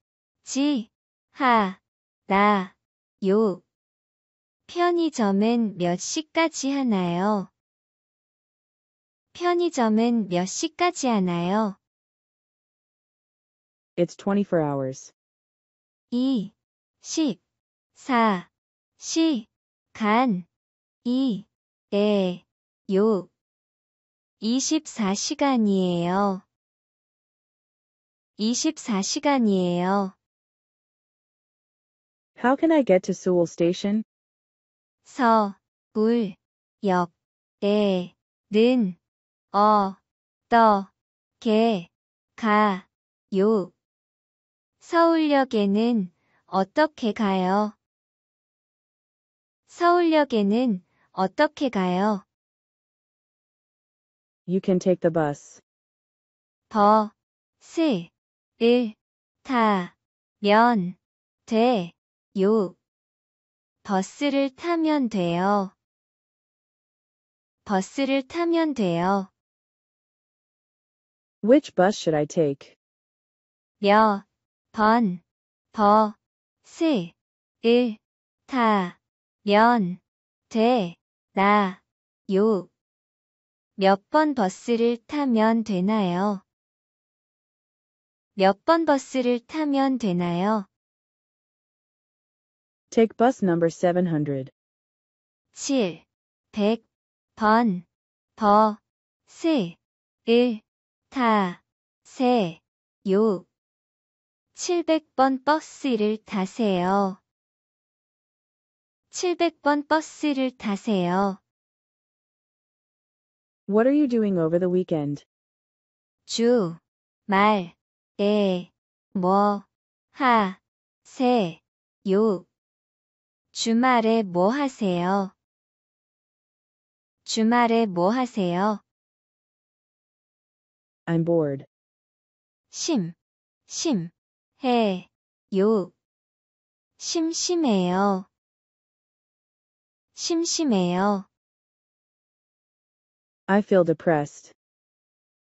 지, 하, 나, 요. 편의점은 몇 시까지 하나요? 편의점은 몇 시까지 하나요? It's 24 hours. 2, 10, 4, 시, 간, 2, 에, 요. 24시간이에요. 24시간이에요. How can I get to Sewell Station? 서, 울, 역, 에, 는, 어, 떠, 게, 가, 요. 서울역에는 어떻게 가요? 서울역에는 어떻게 가요? You can take the bus. 버, 스, 을, 타, 면, 돼, 요. 버스를 타면 돼요. 버스를 타면 돼요. Which bus should I take? 몇 번, 버, 스, 을, 타, 면, 돼, 나, 요. 몇 번 버스를 타면 되나요? 몇 번 버스를 타면 되나요? Take bus number 700. 7, 100, 번, 버, 스, 을, 다, 세, 요. 700번 버스를 타세요. 700번 버스를 타세요. What are you doing over the weekend? 주, 말, 에, 뭐, 하, 세, 요. 주말에 뭐 하세요? 주말에 뭐 하세요? I'm bored. 심, 심, 해, 요. 심심해요. 심심해요. I feel depressed.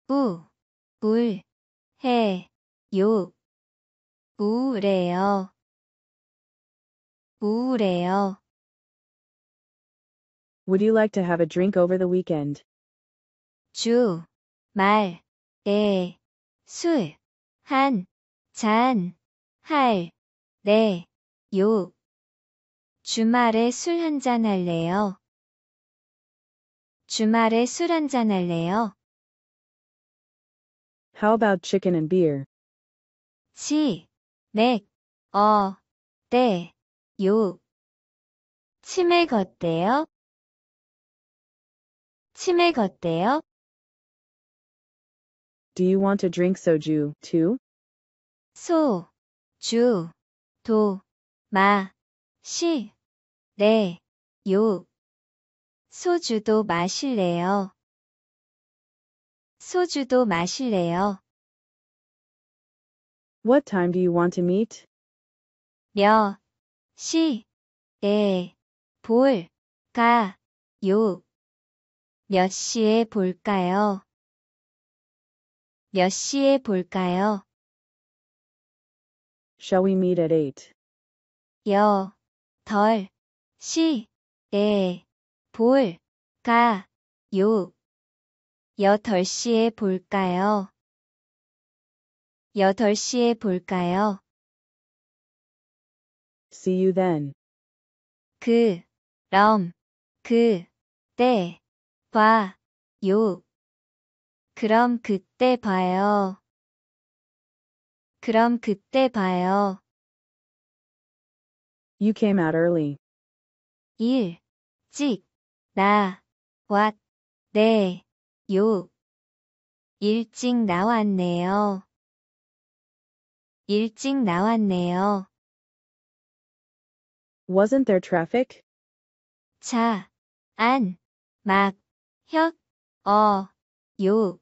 우, 울, 해, 요. 우울해요. 우울해요. Would you like to have a drink over the weekend? 주, 말, 에, 술, 한, 잔, 할, 래, 요. 주말에 술 한 잔 할래요. 주말에 술한잔 할래요. How about chicken and beer? 치 맥, 어, 때, 요. Do you want to drink soju too? 소, 주, 도, 마, 시, 레, 요. 소주도 마실래요? 소주도 마실래요? What time do you want to meet? 몇 시, 에, 볼, 가, 요. 몇 시에 볼까요? 몇 시에 볼까요? Shall we meet at 8? 여, 덜, 시, 에, 볼, 가, 요. 8시에 볼까요? 8시에 볼까요? See you then. 그, 럼, 그, 때, 봐, 요. 그럼 그때 봐요. 그럼 그때 봐요. You came out early. 일, 찍, 나, 왔, 네, 요. 일찍 나왔네요. 일찍 나왔네요. Wasn't there traffic? 차, 안, 막, 혁, 어, 요.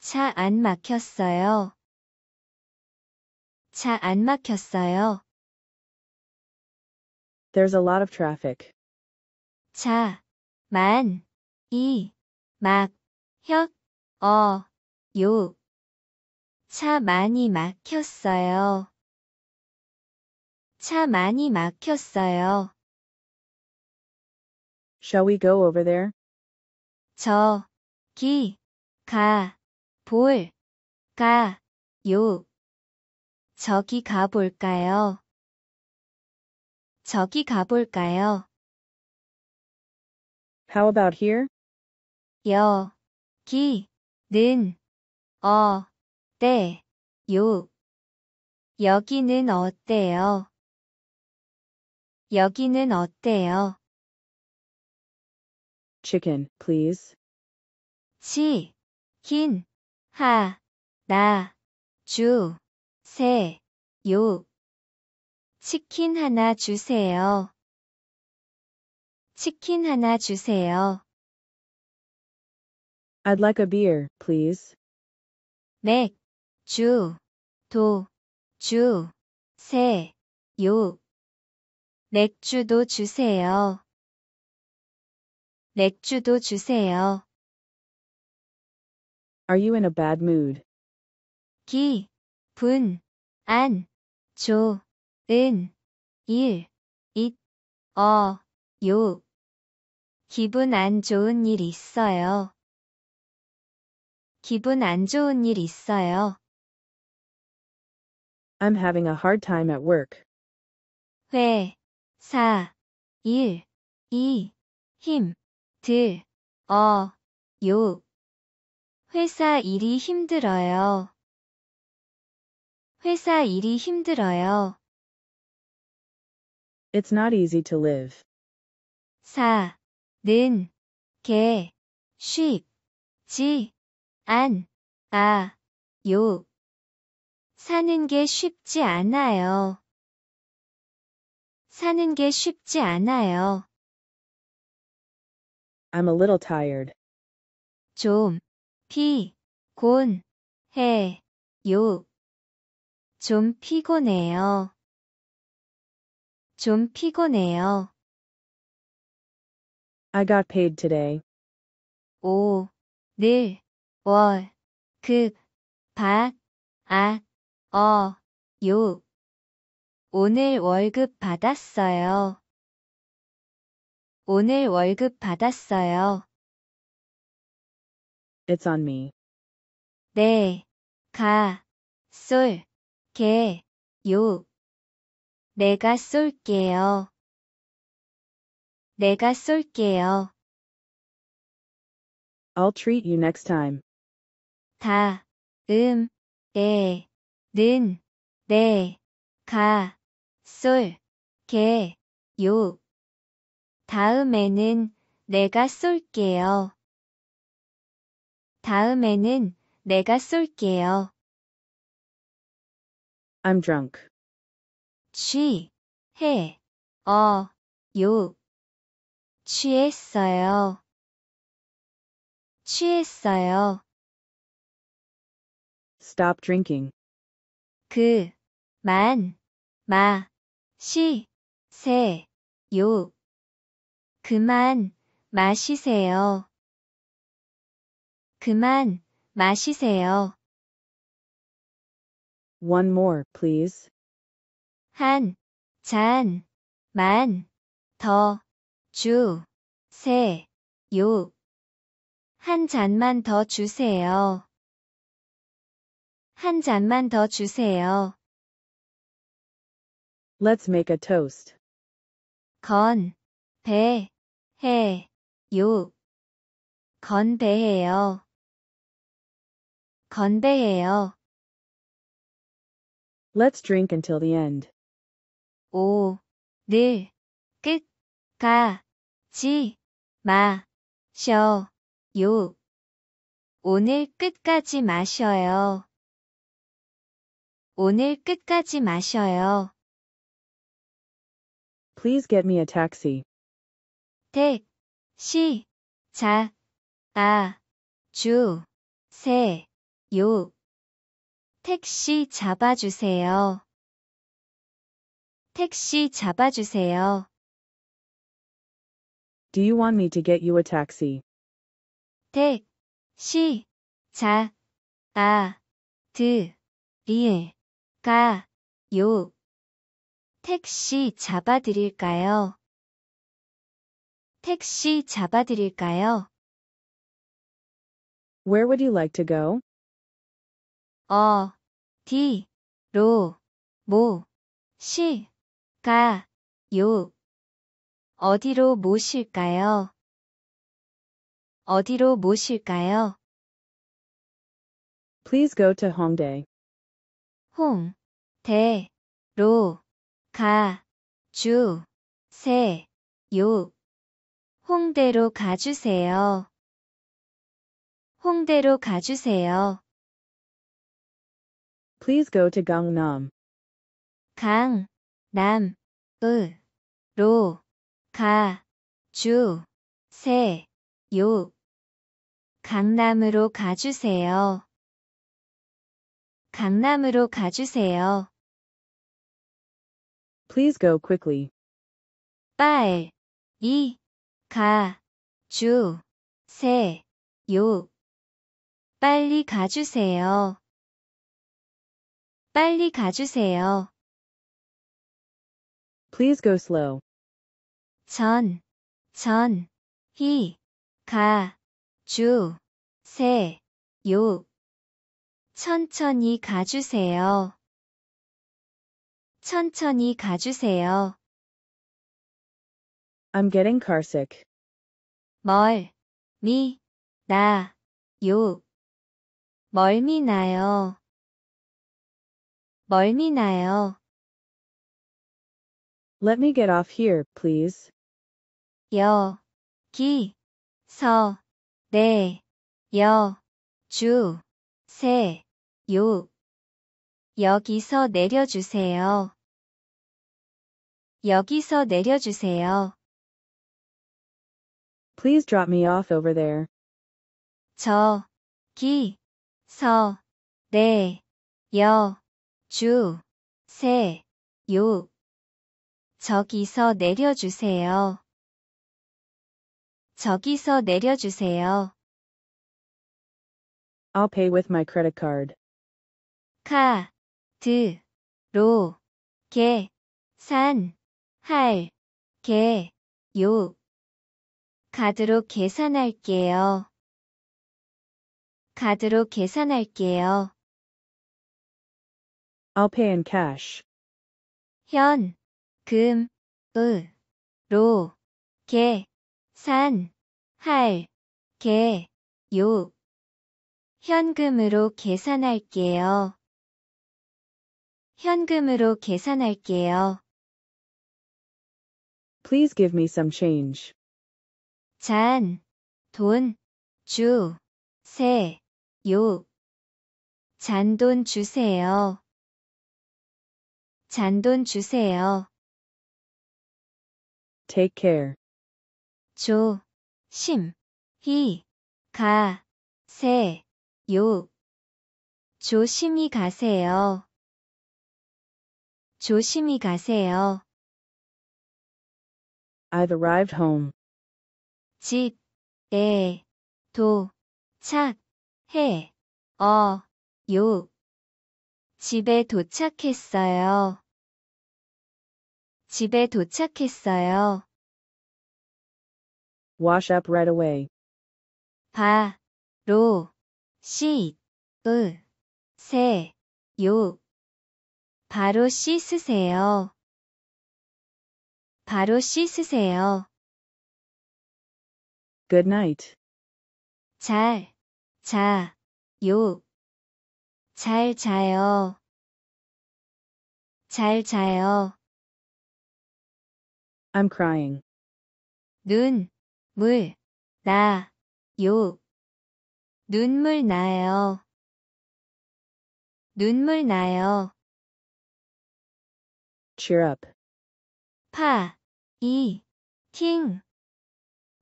차 막혔어요. 차 안 막혔어요. There's a lot of traffic. 차, 만, 이, 막, 혁, 어, 요. 차 많이 막혔어요. 차 많이 막혔어요. Shall we go over there? 저, 기, 가, 볼, 가, 요. 저기 가볼까요? 저기 가볼까요? How about here? 여, 기, 는, 어, 때, 요. 여기는 어때요? 여기는 어때요? Chicken, please. 치, 킨, 하, 나, 주, 세, 요. 치킨 하나 주세요. 치킨 하나 주세요. I'd like a beer, please. 맥, 주, 도, 주, 세, 요. 맥주도 주세요. 맥주도 주세요. Are you in a bad mood? 기, 분, 안, 조, 은, 일, 잇, 어, 요. 기분 안 좋은 일 있어요. 기분 안 좋은 일 있어요. I'm having a hard time at work. 왜, 4, 1, 2, 힘, 들, 어, 요. 회사 일이 힘들어요. 회사 일이 힘들어요. It's not easy to live. 사, 는, 개, 쉽, 지, 안, 아, 요. 사는 게 쉽지 않아요. 사는 게 쉽지 않아요. I'm a little tired. 좀 피곤해요. 좀 피곤해요. 좀 피곤해요. I got paid today. 오, 늘, 월, 급, 받, 아, 어, 요. 오늘 월급 받았어요. 오늘 월급 받았어요. It's on me. 네, 가, 쏠, 게, 요. 내가 쏠게요. 내가 쏠게요. I'll treat you next time. 다, 음, 에, 네. 는, 네, 가, 쏠, 게, 요. 다음에는 내가 쏠게요. 다음에는 내가 쏠게요. I'm drunk. 취, 해, 어, 요. 취했어요. 취했어요. Stop drinking. 그, 만, 마, 시, 세, 요. 그만 마시세요. 그만 마시세요. One more, please. 한, 잔, 만, 더, 주, 세, 요. 한 잔만 더 주세요. 한 잔만 더 주세요. Let's make a toast. 건, 배, 해, 요. 건배해요. 건배해요. Let's drink until the end. 오, 늘, 끝, 가, 지, 마, 셔, 요. 오늘 끝까지 마셔요. 오늘 끝까지 마셔요. Please get me a taxi. 택시 자아주세요 택시 잡아주세요. 택시 잡아주세요. Do you want me to get you a taxi? 택시 자 아드 리에 가요 택시 잡아드릴까요? 택시 잡아드릴까요? Where would you like to go? 어, 디, 로, 모, 시, 가, 요. 어디로 모실까요? 어디로 모실까요? Please go to Hongdae. 홍, 대, 로, 가, 주, 세, 요. 홍대로 가주세요. 홍대로 가주세요. Please go to Gangnam. 강, 남, 으, 로, 가, 주, 세, 요. 강남으로 가주세요. 강남으로 가주세요. Please go quickly. 빨리 가주세요. 빨리 가주세요. 빨리 가주세요. Please go slow. 전, 전, 히, 가, 주, 세, 요. 천천히 가주세요. 천천히 가주세요. I'm getting carsick. 멀, 미, 나, 요. 멀미 나요. 멀미 나요. Let me get off here, please. 여, 기, 서, 네, 여, 주, 세, 요. 여기서 내려주세요. 여기서 내려주세요. Please drop me off over there. 저, 기, 서, 내, 여, 주, 세, 요. 저기서 내려주세요. 저기서 내려주세요. I'll pay with my credit card. 카, 로, 계, 산, 할, 계, 요. 가드로 계산할게요. 가드로 계산할게요. I'll pay in cash. 현, 금, 으, 로, 계, 산, 할, 계, 요. 현금으로 계산할게요. 현금으로 계산할게요. Please give me some change. 잔, 돈, 주, 세, 요. 잔돈 주세요. 잔돈 주세요. Take care. 조, 심, 히, 가, 세, 요. 조심히 가세요. 조심히 가세요. I've arrived home. 집에 도착해 어 요. 집에 도착했어요. 집에 도착했어요. Wash up right away. 바로 씻으세요. 바로 씻으세요. 바로 씻으세요. Good night. 잘, 자, 요. 잘 자요. 잘 자요. I'm crying. 눈, 물, 나, 요. 눈물 나요. 눈물 나요. cheer up. 파, 이, ting.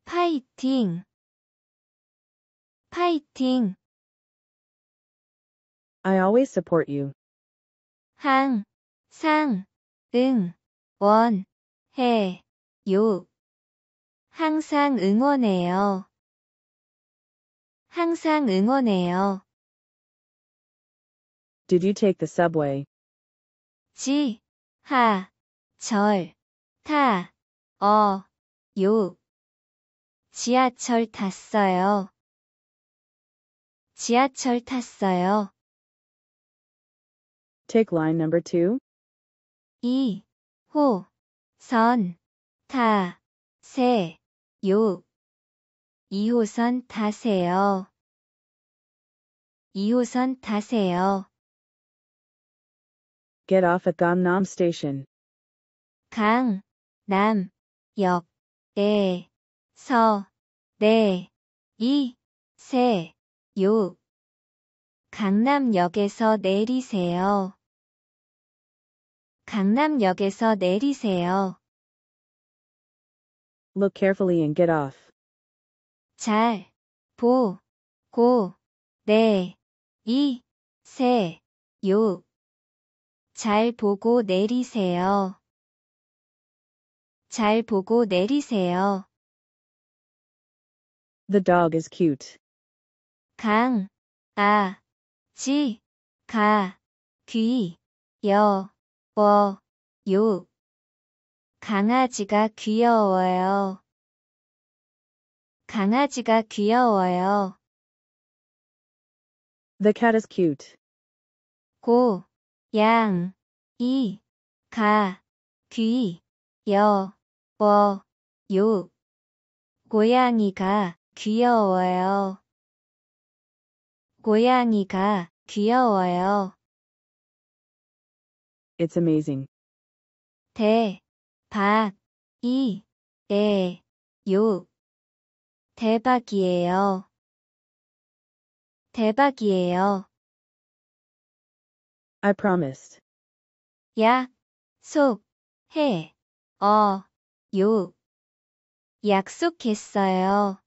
파이팅, 파이팅. I always support you. 항, 상, 응, 원, 해, 요. 항상 응원해요. 항상 응원해요. Did you take the subway? 지, 하, 절, 타, 어, 요. 지하철 탔어요. 지하철 탔어요. Take line number two. 이, 호, 선, 타, 세, 요. 2호선 타세요. 2호선 타세요. Get off at Gangnam Station. 강, 남, 역, 에, 서, 네, 이, 세, 요. 강남역에서 내리세요. 강남역에서 내리세요. Look carefully and get off. 잘, Po Go De 이, Se 요. 잘 보고 내리세요. 잘 보고 내리세요. The dog is cute. 강, 아, 지, 가, 귀, 여, 워, 요. 강아지가 귀여워요. 강아지가 귀여워요. The cat is cute. 고, 양, 이, 가, 귀, 여, 워, 요. 고양이가 귀여워요. 고양이가 귀여워요. It's amazing. 대, 박, 이, 에, 요. 대박이에요. 대박이에요. I promised. 야, 속, 해, 어, 요. 약속했어요.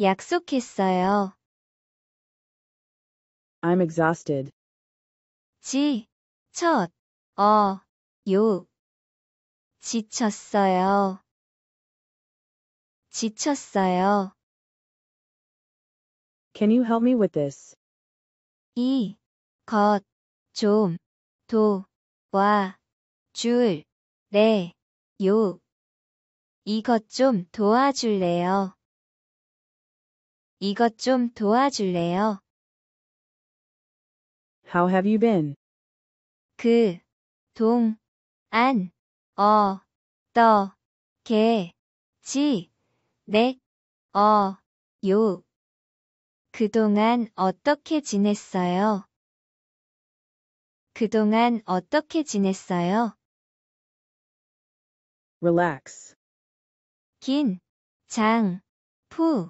약속했어요. I'm exhausted. 지, 첫, 어, 요. 지쳤어요. 지쳤어요. Can you help me with this? 이, 것, 좀, 도, 와, 줄, 래, 네, 요. 이것 좀 도와줄래요? 이것 좀 도와줄래요? How have you been? 그, 동, 안, 어, 떠, 게, 지, 넥, 네, 어, 요. 그동안 어떻게 지냈어요? 그동안 어떻게 지냈어요? relax 긴, 장, 푸,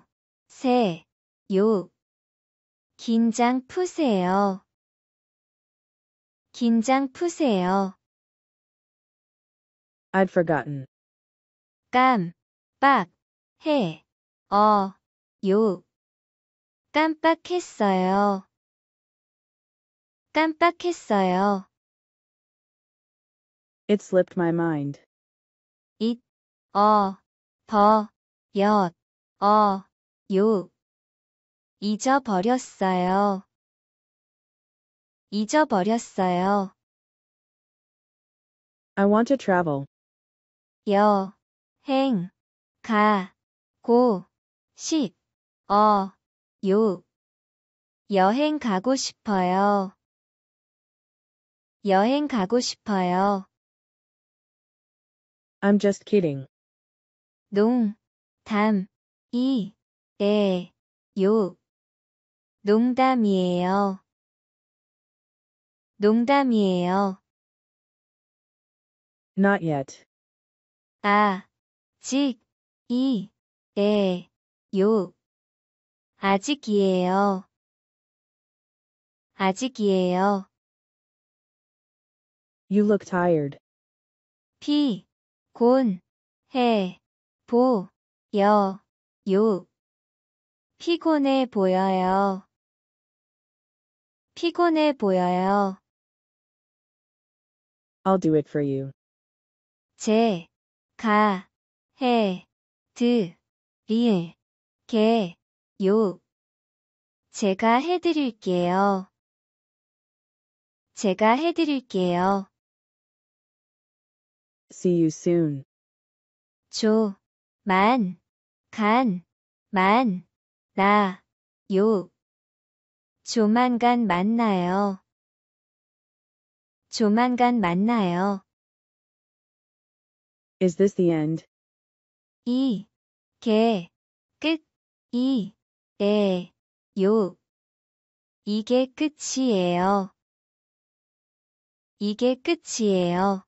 세, 요. 긴장 푸세요. 긴장 푸세요. I'd forgotten. 깜, 빡, 해, 어, 요. 깜빡했어요. 깜빡했어요. It slipped my mind. 잇, 어, 버, 엿, 어, 요. 잊어버렸어요. 잊어버렸어요. I want to travel. 여, 행, 가, 고, 십, 어, 요. 여행 가고 싶어요. 여행 가고 싶어요. I'm just kidding. 농, 담, 이, 에, 네, 요. 농담이에요. 농담이에요. Not yet. 아, 직, 이, 에, 네, 요. 아직이에요. 아직이에요. You look tired. 피, 곤, 해, 보, 여, 요. 피곤해 보여요. 피곤해 보여요. I'll do it for you. 제, 가, 해, 드, 릴, 게, 요. 제가 해드릴게요. 제가 해드릴게요. See you soon. 조, 만, 간, 만, 라, 요. 조만간 만나요. 조만간 만나요. Is this the end? 이, 게, 끝, 이, 에, 네, 요. 이게 끝이에요. 이게 끝이에요.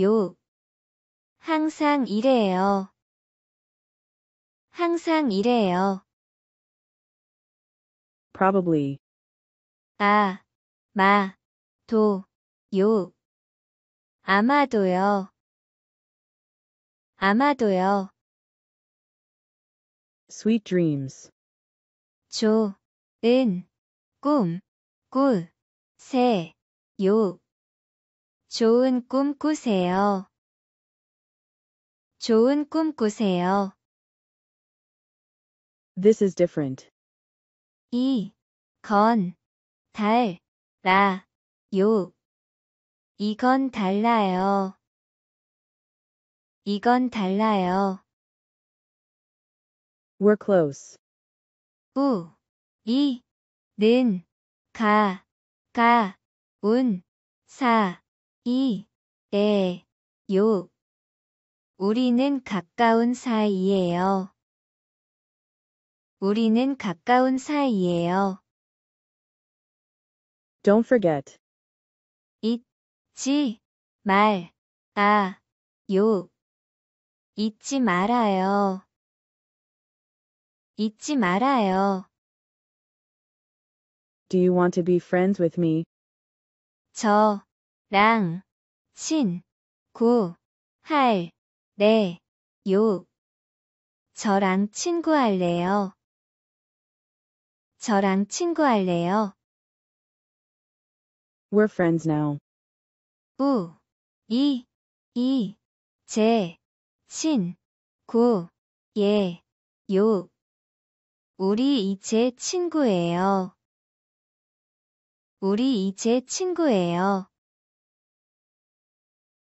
요. 항상 이래요. 항상 이래요. probably 아, 마, 도, 요. 아마도요. 아마도요. sweet dreams 조, 은, 꿈, 꿀, 새, 요. 좋은 꿈 꾸세요. 좋은 꿈 꾸세요. This is different. 이, 건, 달, 라, 요. 이건 달라요. 이건 달라요. We're close. 우, 이, 는, 가, 가, 운, 사. 이, 에, 요. 우리는 가까운 사이예요. 우리는 가까운 사이예요. Don't forget. 잊지 말, 아, 요. 잊지 말아요. 잊지 말아요. Do you want to be friends with me? 저, 랑, 신, 구, 할, 래, 네, 요. 저랑 친구할래요. 저랑 친구할래요. We're friends now. 우, 이, 이, 제, 신, 구, 예, 요. 우리 이제 친구예요. 우리 이제 친구예요.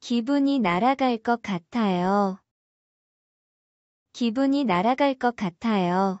기분이 날아갈 것 같아요. 기분이 날아갈 것 같아요.